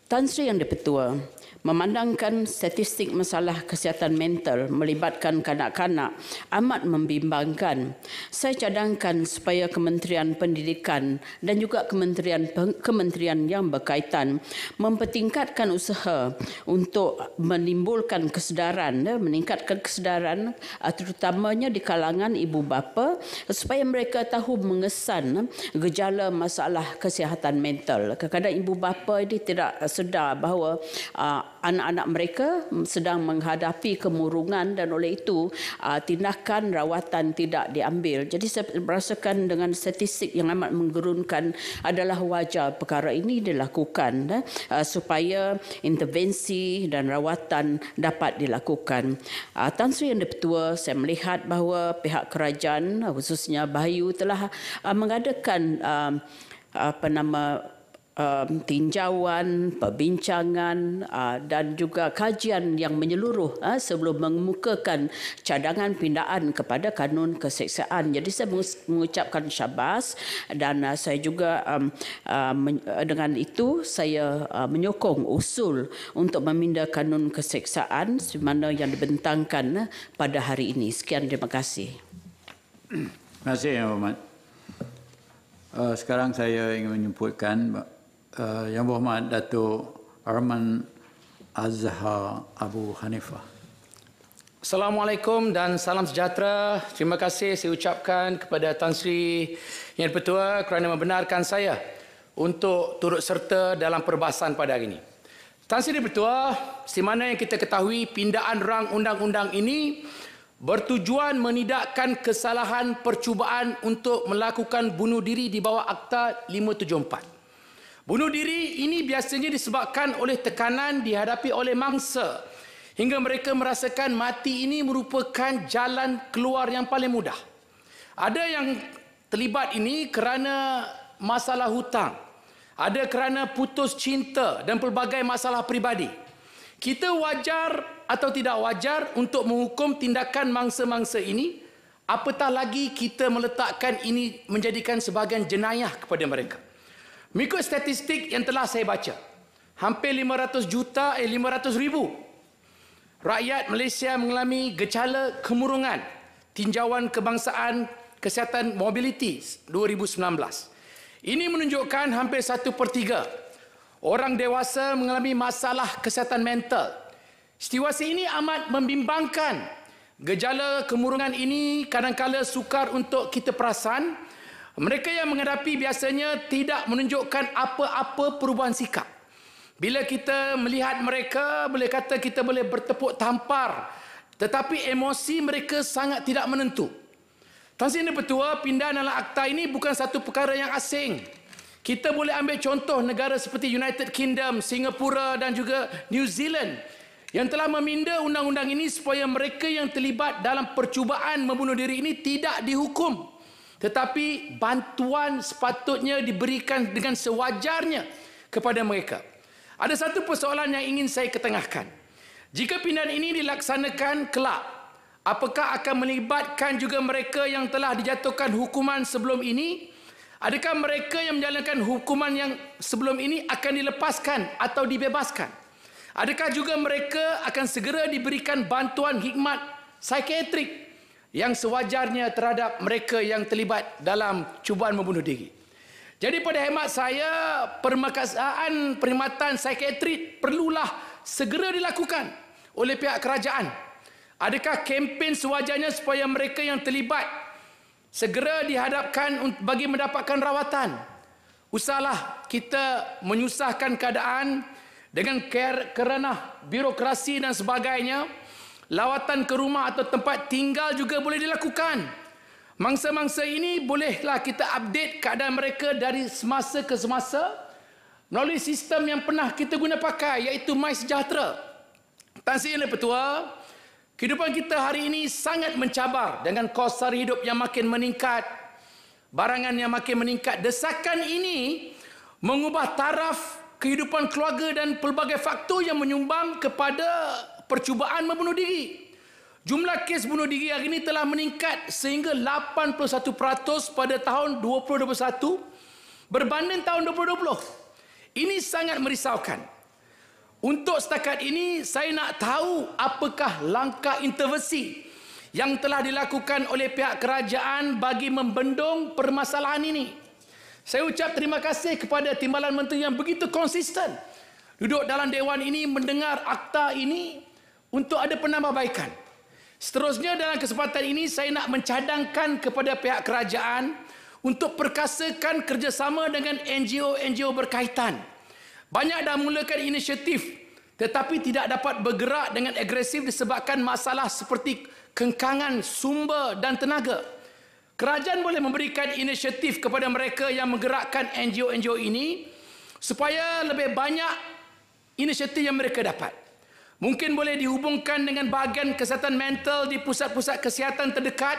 C: Tan Sri yang dipetua, memandangkan statistik masalah kesihatan mental melibatkan kanak-kanak amat membimbangkan. Saya cadangkan supaya Kementerian Pendidikan dan juga Kementerian Kementerian yang berkaitan mempertingkatkan usaha untuk menimbulkan kesedaran, ya, meningkatkan kesedaran ah, terutamanya di kalangan ibu bapa supaya mereka tahu mengesan gejala masalah kesihatan mental. Kadang-kadang ibu bapa ini tidak sedar bahawa ah, anak-anak mereka sedang menghadapi kemurungan dan oleh itu ah, tindakan rawatan tidak diambil. Jadi saya merasakan dengan statistik yang amat menggerunkan adalah wajar perkara ini dilakukan eh, ah, supaya intervensi dan rawatan dapat dilakukan. Uh, Tan Sri Yang Dipertua, saya melihat bahawa pihak kerajaan khususnya Bayu telah mengadakan apa nama um, tinjauan, perbincangan uh, dan juga kajian yang menyeluruh uh, sebelum mengemukakan cadangan pindaan kepada kanun keseksaan. Jadi saya mengucapkan syabas dan uh, saya juga um, uh, men- uh, dengan itu saya uh, menyokong usul untuk meminda kanun keseksaan sebagaimana yang dibentangkan uh, pada hari ini. Sekian terima kasih. Terima
B: kasih, Yang Berhormat. Uh, sekarang saya ingin menyebutkan uh, Yang Berhormat Datuk Arman Azhar Abu Hanifah.
I: Assalamualaikum dan salam sejahtera. Terima kasih saya ucapkan kepada Tan Sri Yang Pertua kerana membenarkan saya untuk turut serta dalam perbahasan pada hari ini. Tan Sri Yang di mana yang kita ketahui pindaan rang undang-undang ini bertujuan menidakkan kesalahan percubaan untuk melakukan bunuh diri di bawah Akta 574. Bunuh diri ini biasanya disebabkan oleh tekanan dihadapi oleh mangsa hingga mereka merasakan mati ini merupakan jalan keluar yang paling mudah. Ada yang terlibat ini kerana masalah hutang. Ada kerana putus cinta dan pelbagai masalah peribadi. Kita wajar atau tidak wajar untuk menghukum tindakan mangsa-mangsa ini apatah lagi kita meletakkan ini menjadikan sebagian jenayah kepada mereka. Mengikut statistik yang telah saya baca, hampir 500 juta eh 500 ribu rakyat Malaysia mengalami gejala kemurungan tinjauan kebangsaan kesihatan mobility 2019. Ini menunjukkan hampir satu per 3 orang dewasa mengalami masalah kesihatan mental. Situasi ini amat membimbangkan. Gejala kemurungan ini kadang kadangkala sukar untuk kita perasan. Mereka yang menghadapi biasanya tidak menunjukkan apa-apa perubahan sikap. Bila kita melihat mereka, boleh kata kita boleh bertepuk tampar. Tetapi emosi mereka sangat tidak menentu. Tuan Sini Petua, pindahan dalam akta ini bukan satu perkara yang asing. Kita boleh ambil contoh negara seperti United Kingdom, Singapura dan juga New Zealand yang telah meminda undang-undang ini supaya mereka yang terlibat dalam percubaan membunuh diri ini tidak dihukum tetapi bantuan sepatutnya diberikan dengan sewajarnya kepada mereka. Ada satu persoalan yang ingin saya ketengahkan. Jika pindahan ini dilaksanakan kelak, apakah akan melibatkan juga mereka yang telah dijatuhkan hukuman sebelum ini? Adakah mereka yang menjalankan hukuman yang sebelum ini akan dilepaskan atau dibebaskan? Adakah juga mereka akan segera diberikan bantuan hikmat psikiatrik yang sewajarnya terhadap mereka yang terlibat dalam cubaan membunuh diri. Jadi pada hemat saya, permakasaan perkhidmatan psikiatrik perlulah segera dilakukan oleh pihak kerajaan. Adakah kempen sewajarnya supaya mereka yang terlibat segera dihadapkan bagi mendapatkan rawatan? Usahlah kita menyusahkan keadaan dengan kerana birokrasi dan sebagainya lawatan ke rumah atau tempat tinggal juga boleh dilakukan. Mangsa-mangsa ini bolehlah kita update keadaan mereka dari semasa ke semasa melalui sistem yang pernah kita guna pakai iaitu My Sejahtera. Tan Sri Yang Petua, kehidupan kita hari ini sangat mencabar dengan kos sara hidup yang makin meningkat, barangan yang makin meningkat. Desakan ini mengubah taraf kehidupan keluarga dan pelbagai faktor yang menyumbang kepada percubaan membunuh diri. Jumlah kes bunuh diri hari ini telah meningkat sehingga 81% pada tahun 2021 berbanding tahun 2020. Ini sangat merisaukan. Untuk setakat ini saya nak tahu apakah langkah intervensi yang telah dilakukan oleh pihak kerajaan bagi membendung permasalahan ini. Saya ucap terima kasih kepada Timbalan Menteri yang begitu konsisten duduk dalam dewan ini mendengar akta ini untuk ada penambahbaikan. Seterusnya dalam kesempatan ini saya nak mencadangkan kepada pihak kerajaan untuk perkasakan kerjasama dengan NGO-NGO berkaitan. Banyak dah mulakan inisiatif tetapi tidak dapat bergerak dengan agresif disebabkan masalah seperti kengkangan sumber dan tenaga. Kerajaan boleh memberikan inisiatif kepada mereka yang menggerakkan NGO-NGO ini supaya lebih banyak inisiatif yang mereka dapat. Mungkin boleh dihubungkan dengan bahagian kesihatan mental di pusat-pusat kesihatan terdekat.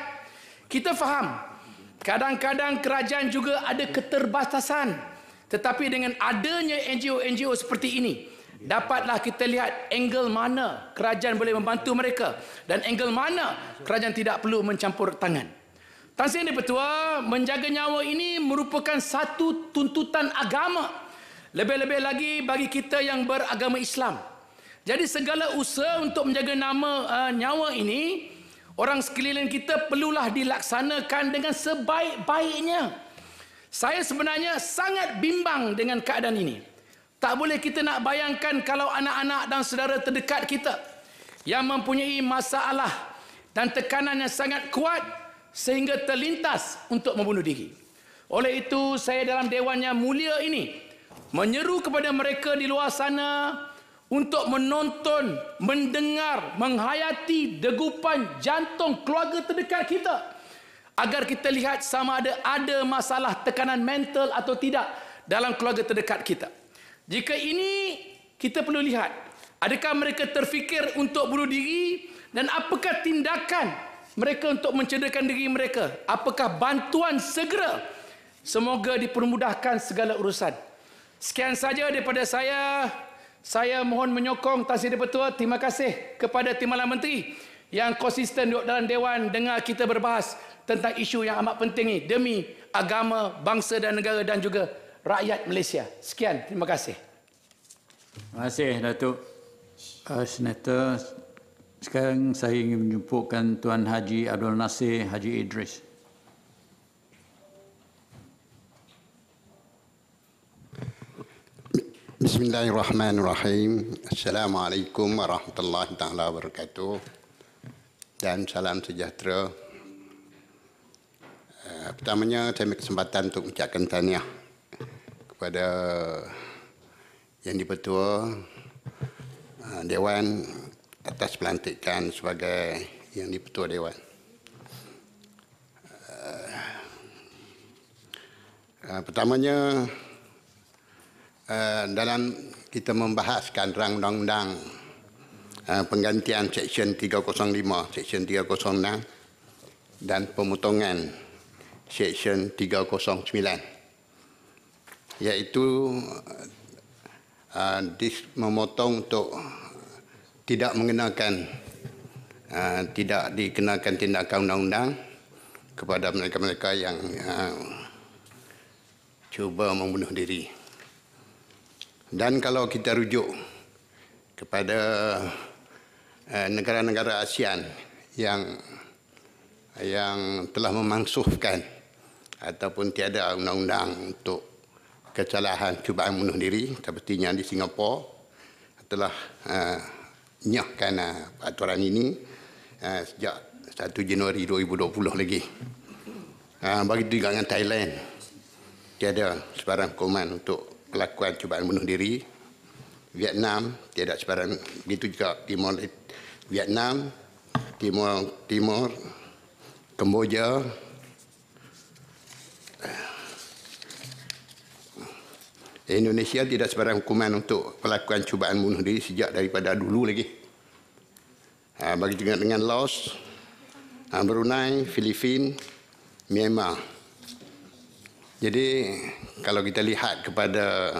I: Kita faham. Kadang-kadang kerajaan juga ada keterbatasan. Tetapi dengan adanya NGO-NGO seperti ini, dapatlah kita lihat angle mana kerajaan boleh membantu mereka dan angle mana kerajaan tidak perlu mencampur tangan. Tan Sri Petua, menjaga nyawa ini merupakan satu tuntutan agama. Lebih-lebih lagi bagi kita yang beragama Islam. Jadi segala usaha untuk menjaga nama uh, nyawa ini orang sekeliling kita perlulah dilaksanakan dengan sebaik-baiknya. Saya sebenarnya sangat bimbang dengan keadaan ini. Tak boleh kita nak bayangkan kalau anak-anak dan saudara terdekat kita yang mempunyai masalah dan tekanan yang sangat kuat sehingga terlintas untuk membunuh diri. Oleh itu saya dalam dewan yang mulia ini menyeru kepada mereka di luar sana untuk menonton, mendengar, menghayati degupan jantung keluarga terdekat kita. Agar kita lihat sama ada ada masalah tekanan mental atau tidak dalam keluarga terdekat kita. Jika ini kita perlu lihat, adakah mereka terfikir untuk bunuh diri dan apakah tindakan mereka untuk mencederakan diri mereka? Apakah bantuan segera? Semoga dipermudahkan segala urusan. Sekian saja daripada saya saya mohon menyokong Tan Sri Petua. Terima kasih kepada Timbalan Menteri yang konsisten duduk dalam Dewan dengar kita berbahas tentang isu yang amat penting ini demi agama, bangsa dan negara dan juga rakyat Malaysia. Sekian, terima kasih.
B: Terima kasih, Datuk. Uh, Senator, sekarang saya ingin menjumpukan Tuan Haji Abdul Nasir, Haji Idris.
J: Bismillahirrahmanirrahim. Assalamualaikum warahmatullahi taala wabarakatuh. Dan salam sejahtera. Eh, pertamanya saya ambil kesempatan untuk mengucapkan tahniah kepada yang dipertua uh, eh, dewan atas pelantikan sebagai yang dipertua dewan. Eh, pertamanya Eh, dalam kita membahaskan rang undang-undang uh, penggantian Seksyen 305, Seksyen 306 dan pemotongan Seksyen 309 iaitu uh, dis- memotong untuk tidak mengenakan tidak dikenakan tindakan undang-undang kepada mereka-mereka yang cuba membunuh diri. Dan kalau kita rujuk kepada eh, negara-negara ASEAN yang yang telah memansuhkan ataupun tiada undang-undang untuk kesalahan cubaan bunuh diri seperti yang di Singapura telah uh, eh, nyahkan uh, eh, aturan ini uh, sejak 1 Januari 2020 lagi. Uh, bagi juga dengan Thailand tiada sebarang hukuman untuk melakukan cubaan bunuh diri. Vietnam tiada cabaran. Begitu juga Timor Vietnam, Timor Timor, Kemboja. Indonesia tidak sebarang hukuman untuk pelakuan cubaan bunuh diri sejak daripada dulu lagi. Ha, bagi dengan, dengan Laos, ha, Brunei, Filipina, Myanmar. Jadi kalau kita lihat kepada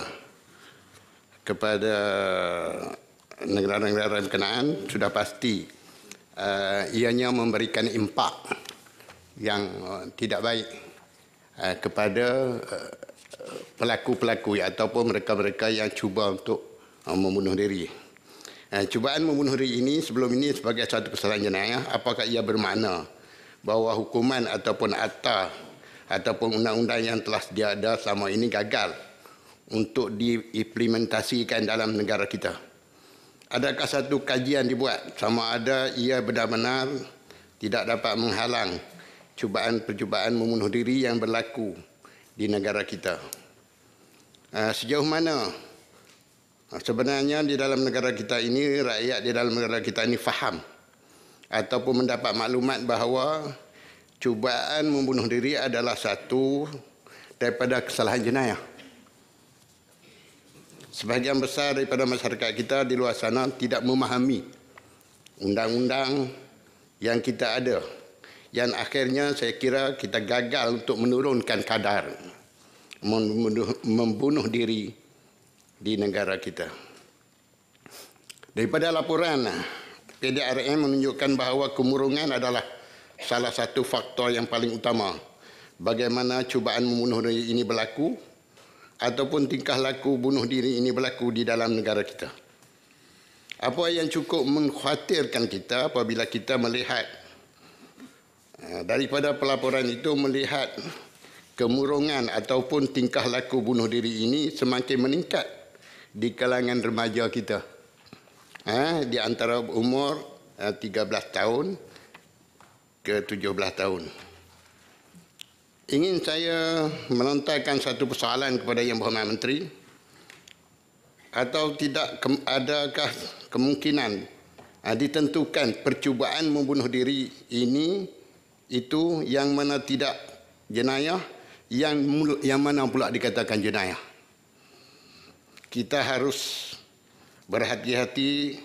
J: kepada negara-negara berkenaan sudah pasti uh, ianya memberikan impak yang uh, tidak baik uh, kepada pelaku pelaku-pelaku ataupun mereka-mereka yang cuba untuk uh, membunuh diri. Uh, cubaan membunuh diri ini sebelum ini sebagai satu kesalahan jenayah apakah ia bermakna bahawa hukuman ataupun akta ataupun undang-undang yang telah dia ada selama ini gagal untuk diimplementasikan dalam negara kita. Adakah satu kajian dibuat sama ada ia benar-benar tidak dapat menghalang cubaan-percubaan membunuh diri yang berlaku di negara kita? Ah, sejauh mana ah, sebenarnya di dalam negara kita ini, rakyat di dalam negara kita ini faham ataupun mendapat maklumat bahawa cubaan membunuh diri adalah satu daripada kesalahan jenayah. Sebahagian besar daripada masyarakat kita di luar sana tidak memahami undang-undang yang kita ada. Yang akhirnya saya kira kita gagal untuk menurunkan kadar membunuh, membunuh diri di negara kita. Daripada laporan PDRM menunjukkan bahawa kemurungan adalah salah satu faktor yang paling utama bagaimana cubaan membunuh diri ini berlaku ataupun tingkah laku bunuh diri ini berlaku di dalam negara kita. Apa yang cukup mengkhawatirkan kita apabila kita melihat eh, daripada pelaporan itu melihat kemurungan ataupun tingkah laku bunuh diri ini semakin meningkat di kalangan remaja kita. Eh, di antara umur 13 eh, tahun ke-17 tahun. Ingin saya melontarkan satu persoalan kepada Yang Berhormat Menteri atau tidak ke- adakah kemungkinan ha, ditentukan percubaan membunuh diri ini itu yang mana tidak jenayah yang yang mana pula dikatakan jenayah kita harus berhati-hati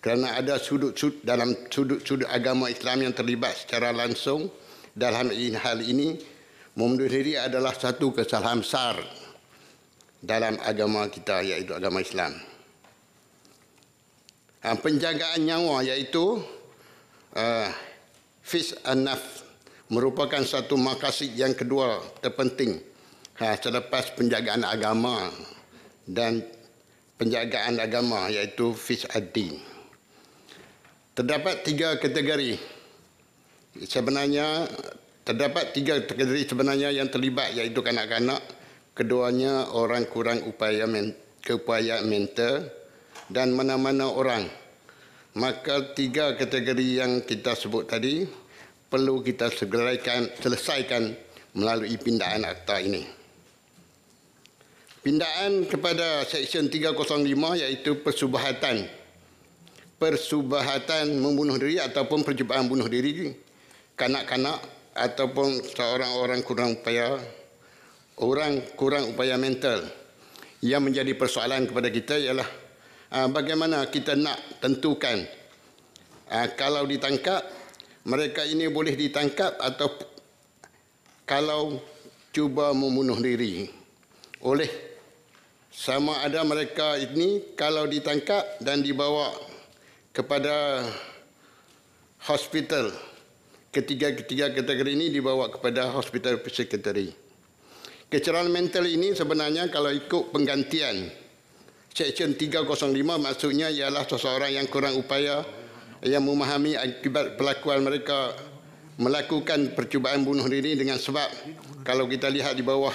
J: kerana ada sudut-sudut dalam sudut-sudut agama Islam yang terlibat secara langsung dalam hal ini mengundurkan diri adalah satu kesalahan besar dalam agama kita iaitu agama Islam. Ha, penjagaan nyawa iaitu uh, fis anaf merupakan satu makasih yang kedua terpenting ha, selepas penjagaan agama dan penjagaan agama iaitu fis ad-din terdapat tiga kategori sebenarnya terdapat tiga kategori sebenarnya yang terlibat iaitu kanak-kanak keduanya orang kurang upaya keupayaan mental dan mana-mana orang maka tiga kategori yang kita sebut tadi perlu kita segeraikan selesaikan melalui pindaan akta ini pindaan kepada seksyen 305 iaitu persubahatan persubahatan membunuh diri ataupun percubaan bunuh diri kanak-kanak ataupun seorang orang kurang upaya orang kurang upaya mental yang menjadi persoalan kepada kita ialah ah, bagaimana kita nak tentukan ah, kalau ditangkap mereka ini boleh ditangkap atau kalau cuba membunuh diri oleh sama ada mereka ini kalau ditangkap dan dibawa kepada hospital ketiga-ketiga kategori ini dibawa kepada hospital psikiatri. Kecerahan mental ini sebenarnya kalau ikut penggantian section 305 maksudnya ialah seseorang yang kurang upaya yang memahami akibat pelakuan mereka melakukan percubaan bunuh diri dengan sebab kalau kita lihat di bawah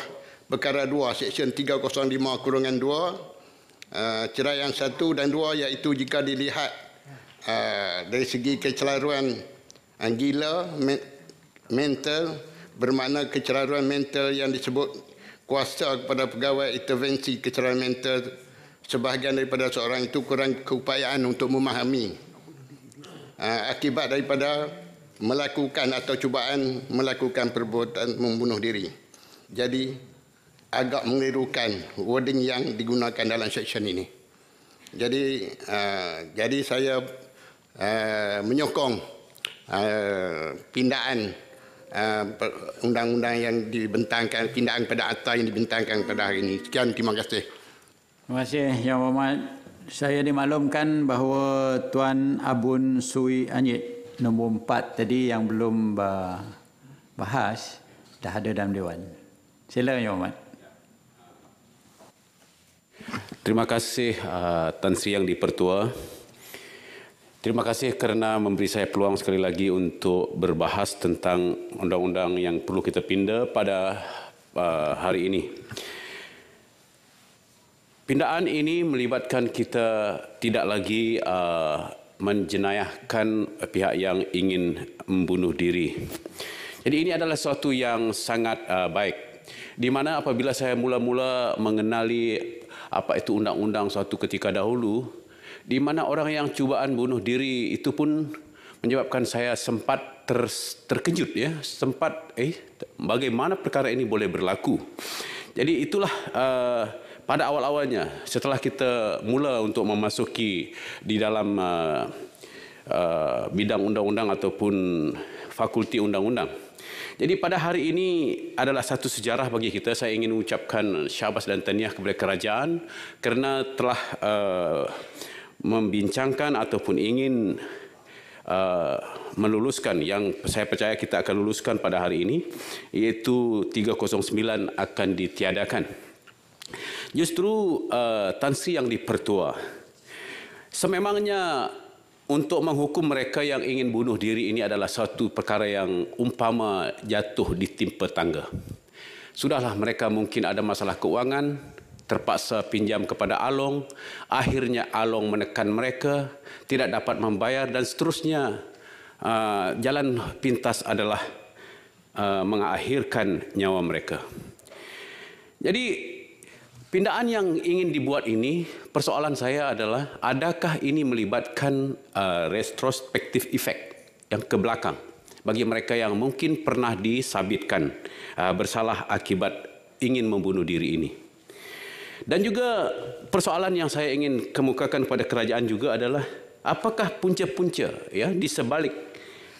J: perkara 2 section 305 kurungan 2 eh, cerai yang 1 dan 2 iaitu jika dilihat Eh, dari segi kecelaruan uh, gila mental bermakna kecelaruan mental yang disebut kuasa kepada pegawai intervensi kecelaruan mental sebahagian daripada seorang itu kurang keupayaan untuk memahami uh, akibat daripada melakukan atau cubaan melakukan perbuatan membunuh diri. Jadi agak mengelirukan wording yang digunakan dalam seksyen ini. Jadi uh, jadi saya uh, menyokong uh, pindaan uh, undang-undang yang dibentangkan pindaan pada akta yang dibentangkan pada hari ini. Sekian terima kasih. Terima
B: kasih Yang Berhormat. Saya dimaklumkan bahawa Tuan Abun Sui Anjit nombor 4 tadi yang belum bahas dah ada dalam Dewan. Sila Yang Berhormat.
D: Terima kasih uh, Tan Sri yang dipertua. Uh, Terima kasih kerana memberi saya peluang sekali lagi untuk berbahas tentang undang-undang yang perlu kita pindah pada uh, hari ini. Pindaan ini melibatkan kita tidak lagi uh, menjenayahkan pihak yang ingin membunuh diri. Jadi ini adalah sesuatu yang sangat uh, baik. Di mana apabila saya mula-mula mengenali apa itu undang-undang suatu ketika dahulu, di mana orang yang cubaan bunuh diri itu pun menyebabkan saya sempat ter, terkejut ya sempat eh bagaimana perkara ini boleh berlaku jadi itulah uh, pada awal-awalnya setelah kita mula untuk memasuki di dalam uh, uh, bidang undang-undang ataupun fakulti undang-undang jadi pada hari ini adalah satu sejarah bagi kita saya ingin mengucapkan syabas dan tahniah kepada kerajaan kerana telah uh, membincangkan ataupun ingin uh, meluluskan yang saya percaya kita akan luluskan pada hari ini iaitu 309 akan ditiadakan. Justru uh, tansi yang dipertua sememangnya untuk menghukum mereka yang ingin bunuh diri ini adalah satu perkara yang umpama jatuh di ditimpa tangga. Sudahlah mereka mungkin ada masalah keuangan, terpaksa pinjam kepada Along. Akhirnya Along menekan mereka, tidak dapat membayar dan seterusnya. Uh, jalan pintas adalah uh, mengakhirkan nyawa mereka. Jadi pindaan yang ingin dibuat ini, persoalan saya adalah adakah ini melibatkan uh, ah, retrospective effect yang ke belakang bagi mereka yang mungkin pernah disabitkan uh, bersalah akibat ingin membunuh diri ini. Dan juga persoalan yang saya ingin kemukakan kepada kerajaan juga adalah apakah punca-punca ya di sebalik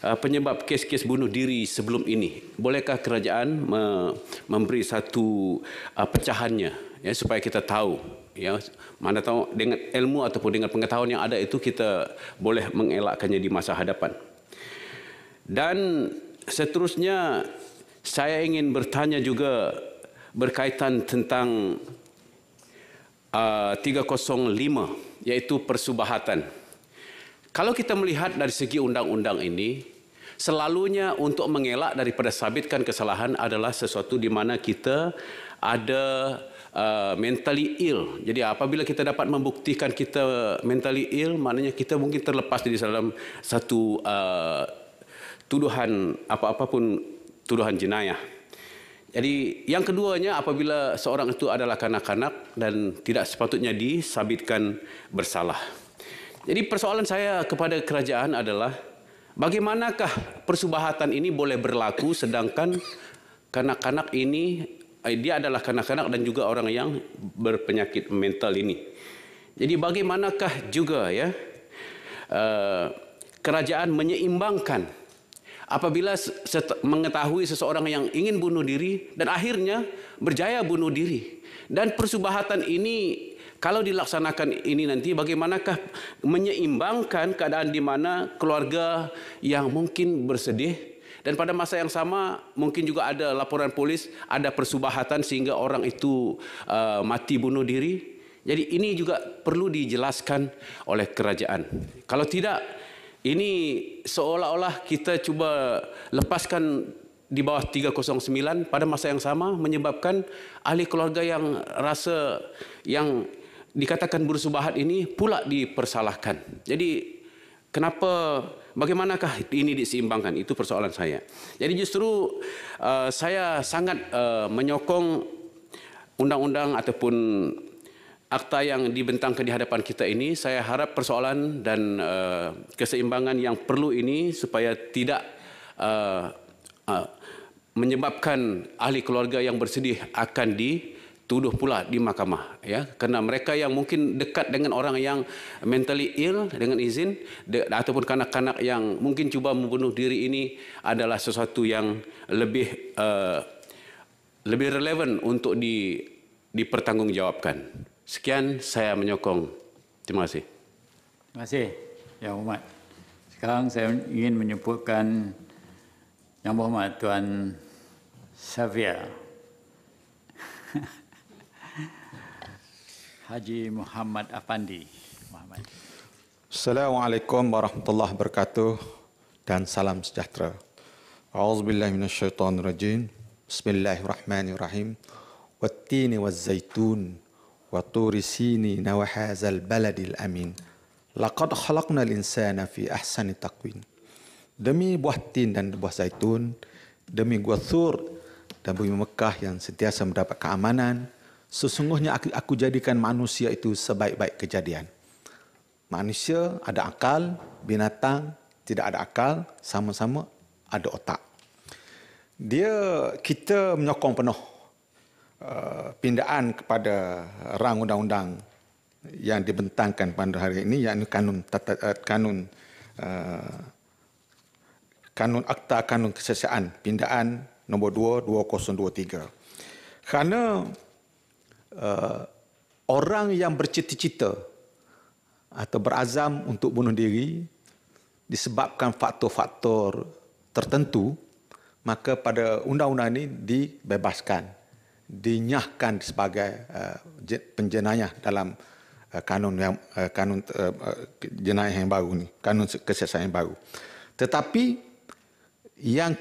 D: uh, penyebab kes-kes bunuh diri sebelum ini? Bolehkah kerajaan me- memberi satu uh, pecahannya ya supaya kita tahu ya mana tahu dengan ilmu ataupun dengan pengetahuan yang ada itu kita boleh mengelakkannya di masa hadapan. Dan seterusnya saya ingin bertanya juga berkaitan tentang uh, 305 yaitu persubahatan. Kalau kita melihat dari segi undang-undang ini, selalunya untuk mengelak daripada sabitkan kesalahan adalah sesuatu di mana kita ada uh, mentally ill. Jadi apabila kita dapat membuktikan kita mentally ill, maknanya kita mungkin terlepas dari dalam satu uh, tuduhan apa-apapun tuduhan jenayah. Jadi yang keduanya apabila seorang itu adalah kanak-kanak dan tidak sepatutnya disabitkan bersalah. Jadi persoalan saya kepada kerajaan adalah bagaimanakah persubahatan ini boleh berlaku sedangkan kanak-kanak ini eh, dia adalah kanak-kanak dan juga orang yang berpenyakit mental ini. Jadi bagaimanakah juga ya eh, kerajaan menyeimbangkan apabila mengetahui seseorang yang ingin bunuh diri dan akhirnya berjaya bunuh diri dan persubahatan ini kalau dilaksanakan ini nanti bagaimanakah menyeimbangkan keadaan di mana keluarga yang mungkin bersedih dan pada masa yang sama mungkin juga ada laporan polis ada persubahatan sehingga orang itu uh, mati bunuh diri jadi ini juga perlu dijelaskan oleh kerajaan kalau tidak ini seolah-olah kita cuba lepaskan di bawah 309 pada masa yang sama menyebabkan ahli keluarga yang rasa yang dikatakan bersubahat ini pula dipersalahkan. Jadi kenapa bagaimanakah ini diseimbangkan itu persoalan saya. Jadi justru uh, saya sangat uh, menyokong undang-undang ataupun akta yang dibentangkan di hadapan kita ini, saya harap persoalan dan uh, keseimbangan yang perlu ini supaya tidak uh, uh, menyebabkan ahli keluarga yang bersedih akan di tuduh pula di mahkamah ya kerana mereka yang mungkin dekat dengan orang yang mentally ill dengan izin de, ataupun kanak-kanak yang mungkin cuba membunuh diri ini adalah sesuatu yang lebih uh, lebih relevan untuk di dipertanggungjawabkan Sekian saya menyokong. Terima kasih.
B: Terima kasih, Yang Hormat. Sekarang saya ingin menyebutkan Yang Berhormat Tuan Safia, Haji Muhammad Afandi. Muhammad.
K: Assalamualaikum warahmatullahi wabarakatuh dan salam sejahtera. A'udzubillahi minasyaitonirrajim. Bismillahirrahmanirrahim. Wattini waz-zaitun. وطور سينين وهذا البلد الأمين لقد خلقنا الإنسان في أحسن تقوين demi buah tin dan buah zaitun, demi gua sur dan bumi Mekah yang sentiasa mendapat keamanan, sesungguhnya aku, aku jadikan manusia itu sebaik-baik kejadian. Manusia ada akal, binatang tidak ada akal, sama-sama ada otak. Dia kita menyokong penuh Uh, pindaan kepada rang undang-undang yang dibentangkan pada hari ini yakni kanun tata, uh, kanun uh, kanun akta kanun kesesaan pindaan nombor 2 2023 kerana uh, orang yang bercita-cita atau berazam untuk bunuh diri disebabkan faktor-faktor tertentu maka pada undang-undang ini dibebaskan dinyahkan sebagai uh, penjenayah dalam uh, kanun yang uh, kanun uh, jenayah yang baru ni kanun kesiasatan yang baru tetapi yang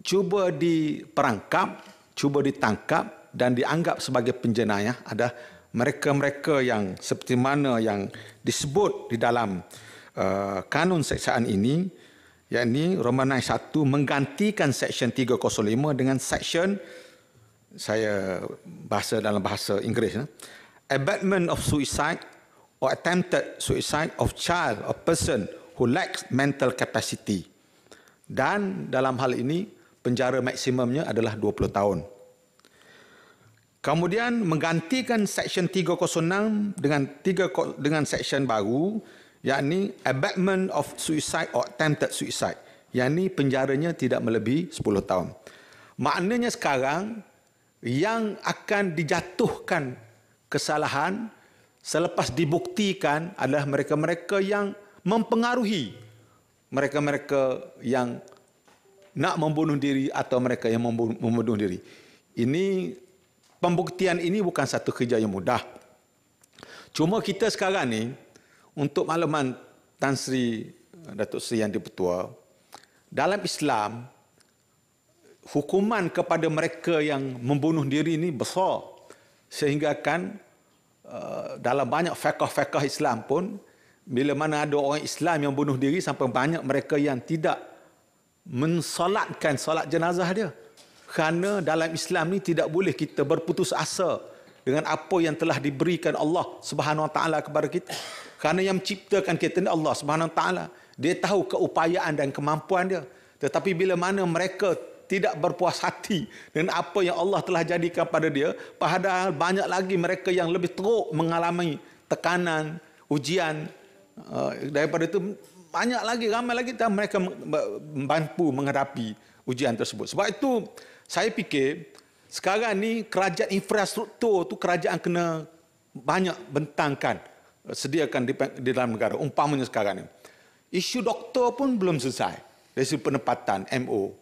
K: cuba diperangkap cuba ditangkap dan dianggap sebagai penjenayah ada mereka-mereka yang seperti mana yang disebut di dalam uh, kanun seksaan ini yakni Romanai 1 menggantikan Seksyen 305 dengan Seksyen saya bahasa dalam bahasa Inggeris ya. Abatement of suicide or attempted suicide of child or person who lacks mental capacity. Dan dalam hal ini penjara maksimumnya adalah 20 tahun. Kemudian menggantikan section 306 dengan tiga dengan section baru yakni abatement of suicide or attempted suicide yakni penjaranya tidak melebihi 10 tahun. Maknanya sekarang yang akan dijatuhkan kesalahan selepas dibuktikan adalah mereka-mereka yang mempengaruhi mereka-mereka yang nak membunuh diri atau mereka yang membunuh diri. Ini pembuktian ini bukan satu kerja yang mudah. Cuma kita sekarang ni untuk makluman Tan Sri Datuk Seri Yang di-Pertua dalam Islam hukuman kepada mereka yang membunuh diri ini besar sehingga kan uh, dalam banyak fakah-fakah Islam pun bila mana ada orang Islam yang bunuh diri sampai banyak mereka yang tidak mensolatkan solat jenazah dia kerana dalam Islam ni tidak boleh kita berputus asa dengan apa yang telah diberikan Allah Subhanahu Wa Taala kepada kita kerana yang menciptakan kita ni Allah Subhanahu Wa Taala dia tahu keupayaan dan kemampuan dia tetapi bila mana mereka tidak berpuas hati dengan apa yang Allah telah jadikan pada dia padahal banyak lagi mereka yang lebih teruk mengalami tekanan ujian eh, daripada itu banyak lagi ramai lagi dan mereka mampu menghadapi ujian tersebut sebab itu saya fikir sekarang ni kerajaan infrastruktur tu kerajaan kena banyak bentangkan eh, sediakan di, di dalam negara umpamanya sekarang ni isu doktor pun belum selesai dari penempatan MO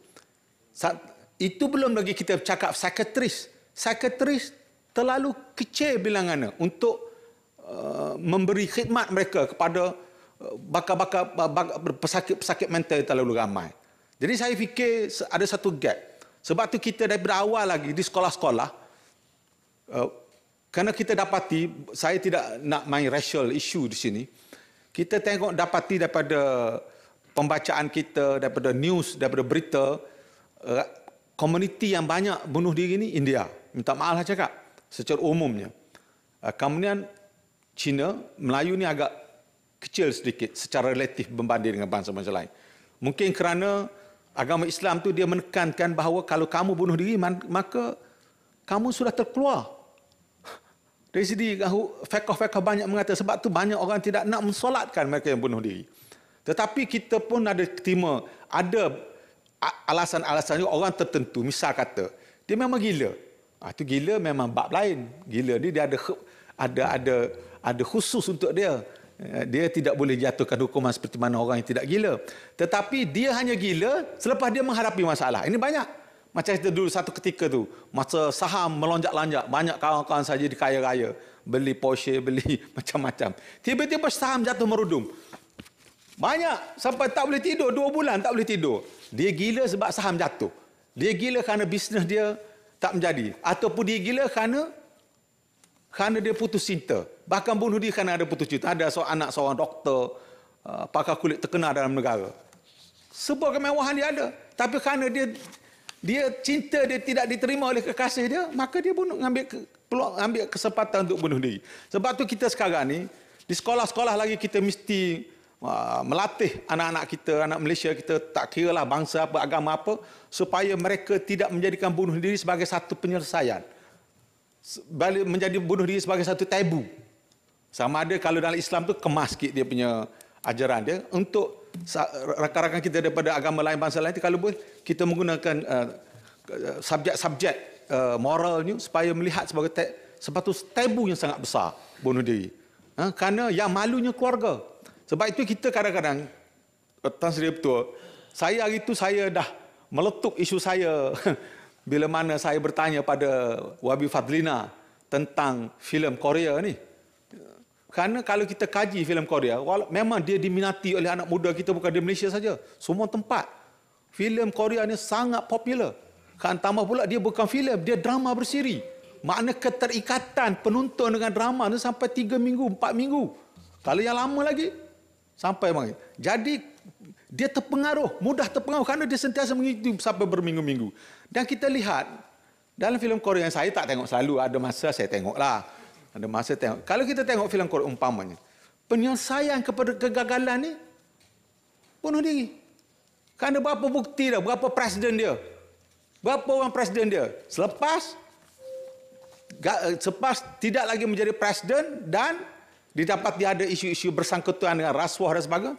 K: itu belum lagi kita cakap psikiatris. Psikiatris terlalu kecil bilangannya untuk uh, memberi khidmat mereka kepada uh, bakal-bakal pesakit-pesakit bakal, mental terlalu ramai. Jadi saya fikir ada satu gap. Sebab tu kita daripada awal lagi di sekolah-sekolah, uh, kerana kita dapati, saya tidak nak main racial issue di sini, kita tengok dapati daripada pembacaan kita, daripada news, daripada berita, komuniti yang banyak bunuh diri ini India. Minta maaf lah cakap secara umumnya. Ah, kemudian China, Melayu ni agak kecil sedikit secara relatif berbanding dengan bangsa-bangsa lain. Mungkin kerana agama Islam tu dia menekankan bahawa kalau kamu bunuh diri maka kamu sudah terkeluar. Dari sini fakoh-fakoh banyak mengata sebab tu banyak orang tidak nak mensolatkan mereka yang bunuh diri. Tetapi kita pun ada terima ada alasan-alasan juga orang tertentu misal kata dia memang gila. Ah tu gila memang bab lain. Gila ni dia ada ada ada ada khusus untuk dia. Eh, dia tidak boleh jatuhkan hukuman seperti mana orang yang tidak gila. Tetapi dia hanya gila selepas dia menghadapi masalah. Ini banyak. Macam kita dulu satu ketika tu, masa saham melonjak-lanjak, banyak kawan-kawan saja dikaya kaya Beli Porsche, beli macam-macam. Tiba-tiba saham jatuh merudum. Banyak sampai tak boleh tidur dua bulan tak boleh tidur. Dia gila sebab saham jatuh. Dia gila kerana bisnes dia tak menjadi ataupun dia gila kerana kerana dia putus cinta. Bahkan bunuh diri kerana ada putus cinta. Ada seorang anak seorang doktor uh, pakar kulit terkenal dalam negara. Sebuah kemewahan dia ada. Tapi kerana dia dia cinta dia tidak diterima oleh kekasih dia, maka dia bunuh ambil peluang ambil kesempatan untuk bunuh diri. Sebab tu kita sekarang ni di sekolah-sekolah lagi kita mesti Ah, melatih anak-anak kita, anak Malaysia kita, tak kira lah bangsa apa, agama apa, supaya mereka tidak menjadikan bunuh diri sebagai satu penyelesaian. Menjadi bunuh diri sebagai satu tabu. Sama ada kalau dalam Islam tu kemas sikit dia punya ajaran dia. Untuk rakan-rakan kita daripada agama lain, bangsa lain, kalau pun kita menggunakan ah, subjek-subjek uh, moral ni supaya melihat sebagai sepatu tabu yang sangat besar bunuh diri. Ha? Kerana yang malunya keluarga. Sebab itu kita kadang-kadang, eh, Tuan Seri Petua, saya hari itu saya dah meletup isu saya bila mana saya bertanya pada Wabi Fadlina tentang filem Korea ni. Kerana kalau kita kaji filem Korea, memang dia diminati oleh anak muda kita bukan di Malaysia saja. Semua tempat. Filem Korea ni sangat popular. Kan tambah pula dia bukan filem, dia drama bersiri. Makna keterikatan penonton dengan drama ni sampai 3 minggu, 4 minggu. Kalau yang lama lagi, sampai mari. Jadi dia terpengaruh, mudah terpengaruh kerana dia sentiasa mengikuti sampai berminggu-minggu. Dan kita lihat dalam filem Korea yang saya tak tengok selalu, ada masa saya tengoklah. Ada masa tengok. Kalau kita tengok filem Korea umpamanya, penyelesaian kepada kegagalan ni bunuh diri. Kerana berapa bukti dah berapa presiden dia. Berapa orang presiden dia? Selepas selepas tidak lagi menjadi presiden dan dia dapat dia ada isu-isu bersangkutan dengan rasuah dan sebagainya.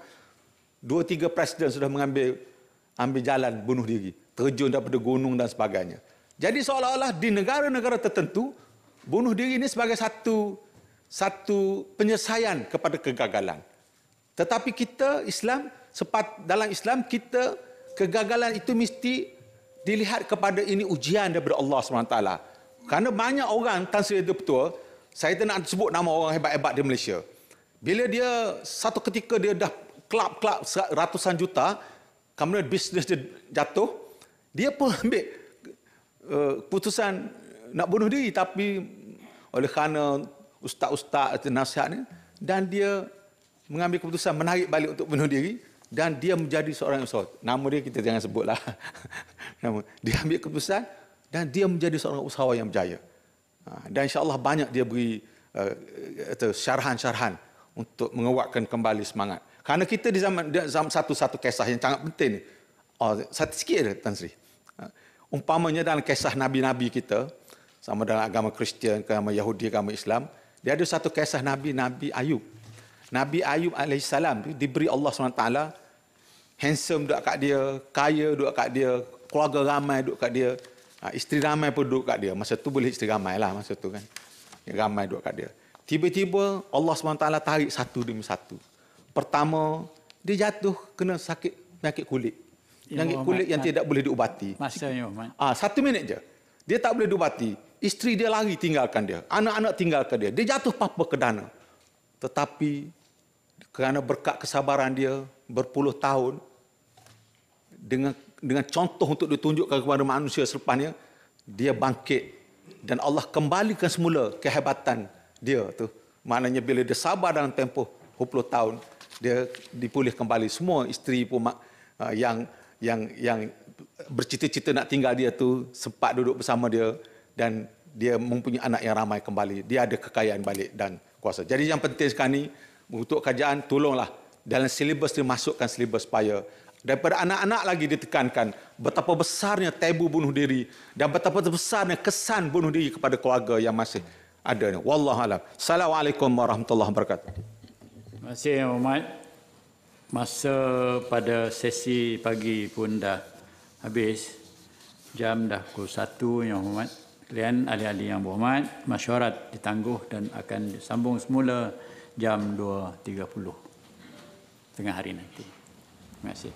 K: Dua tiga presiden sudah mengambil ambil jalan bunuh diri. Terjun daripada gunung dan sebagainya. Jadi seolah-olah di negara-negara tertentu bunuh diri ini sebagai satu satu penyesaian kepada kegagalan. Tetapi kita Islam sepat dalam Islam kita kegagalan itu mesti dilihat kepada ini ujian daripada Allah SWT. Karena banyak orang Tan Sri Dr saya tak nak sebut nama orang hebat-hebat di Malaysia. Bila dia satu ketika dia dah kelab-kelab ratusan juta, kemudian bisnes dia jatuh, dia pun ambil eh, keputusan uh, nak bunuh diri tapi oleh kerana ustaz-ustaz atau nasihat ni dan dia mengambil keputusan menarik balik untuk bunuh diri dan dia menjadi seorang yang ustaz. Nama dia kita jangan sebutlah. Nama dia ambil keputusan dan dia menjadi seorang usahawan yang berjaya. Ha, dan insya Allah banyak dia beri uh, eh, syarahan-syarahan untuk menguatkan kembali semangat. Karena kita di zaman, satu-satu kisah yang sangat penting Oh, satu sikit dah Tan Sri. Ha, umpamanya dalam kisah nabi-nabi kita sama dalam agama Kristian, agama Yahudi, agama Islam, dia ada satu kisah nabi Nabi Ayub. Nabi Ayub alaihissalam diberi Allah SWT handsome duduk kat dia, kaya duduk kat dia, keluarga ramai duduk kat dia. Ha, isteri ramai pun duduk kat dia. Masa tu boleh isteri ramai lah masa tu kan. ramai duduk kat dia. Tiba-tiba Allah SWT tarik satu demi satu. Pertama, dia jatuh kena sakit penyakit kulit.
C: Ya, penyakit kulit yang tidak boleh
K: diubati. Masa ni, Ah, ha, satu minit je. Dia tak boleh diubati. Isteri dia lari tinggalkan dia. Anak-anak tinggalkan dia. Dia jatuh papa ke dana. Tetapi kerana berkat kesabaran dia berpuluh tahun dengan dengan contoh untuk ditunjukkan kepada manusia selepasnya dia bangkit dan Allah kembalikan semula kehebatan dia tu maknanya bila dia sabar dalam tempoh 20 tahun dia dipulih kembali semua isteri pun uh, yang yang yang bercita-cita nak tinggal dia tu sempat duduk bersama dia dan dia mempunyai anak yang ramai kembali dia ada kekayaan balik dan kuasa jadi yang penting sekarang ni untuk kajian, tolonglah dalam silibus dia masukkan silibus supaya daripada anak-anak lagi ditekankan betapa besarnya tabu bunuh diri dan betapa besarnya kesan bunuh diri kepada keluarga yang masih ada Wallahu alam. Assalamualaikum warahmatullahi wabarakatuh.
B: Terima kasih yang Umat. Masa pada sesi pagi pun dah habis. Jam dah pukul satu yang Umat. Kalian ahli-ahli yang berhormat, masyarat ditangguh dan akan sambung semula jam 2.30 tengah hari nanti. Terima kasih.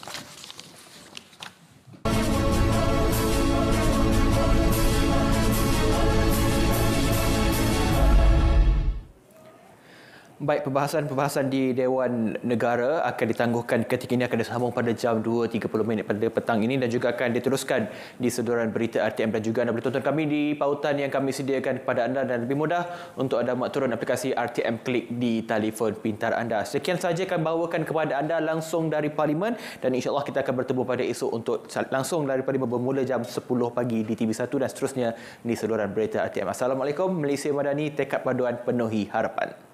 E: Baik, perbahasan-perbahasan di Dewan Negara akan ditangguhkan ketika ini akan disambung pada jam 2.30 minit pada petang ini dan juga akan diteruskan di seduran berita RTM dan juga anda boleh tonton kami di pautan yang kami sediakan kepada anda dan lebih mudah untuk anda muat turun aplikasi RTM Klik di telefon pintar anda. Sekian sahaja kami bawakan kepada anda langsung dari Parlimen dan insyaAllah kita akan bertemu pada esok untuk langsung dari Parlimen bermula jam 10 pagi di TV1 dan seterusnya di seluruh berita RTM. Assalamualaikum, Malaysia Madani, tekad paduan penuhi harapan.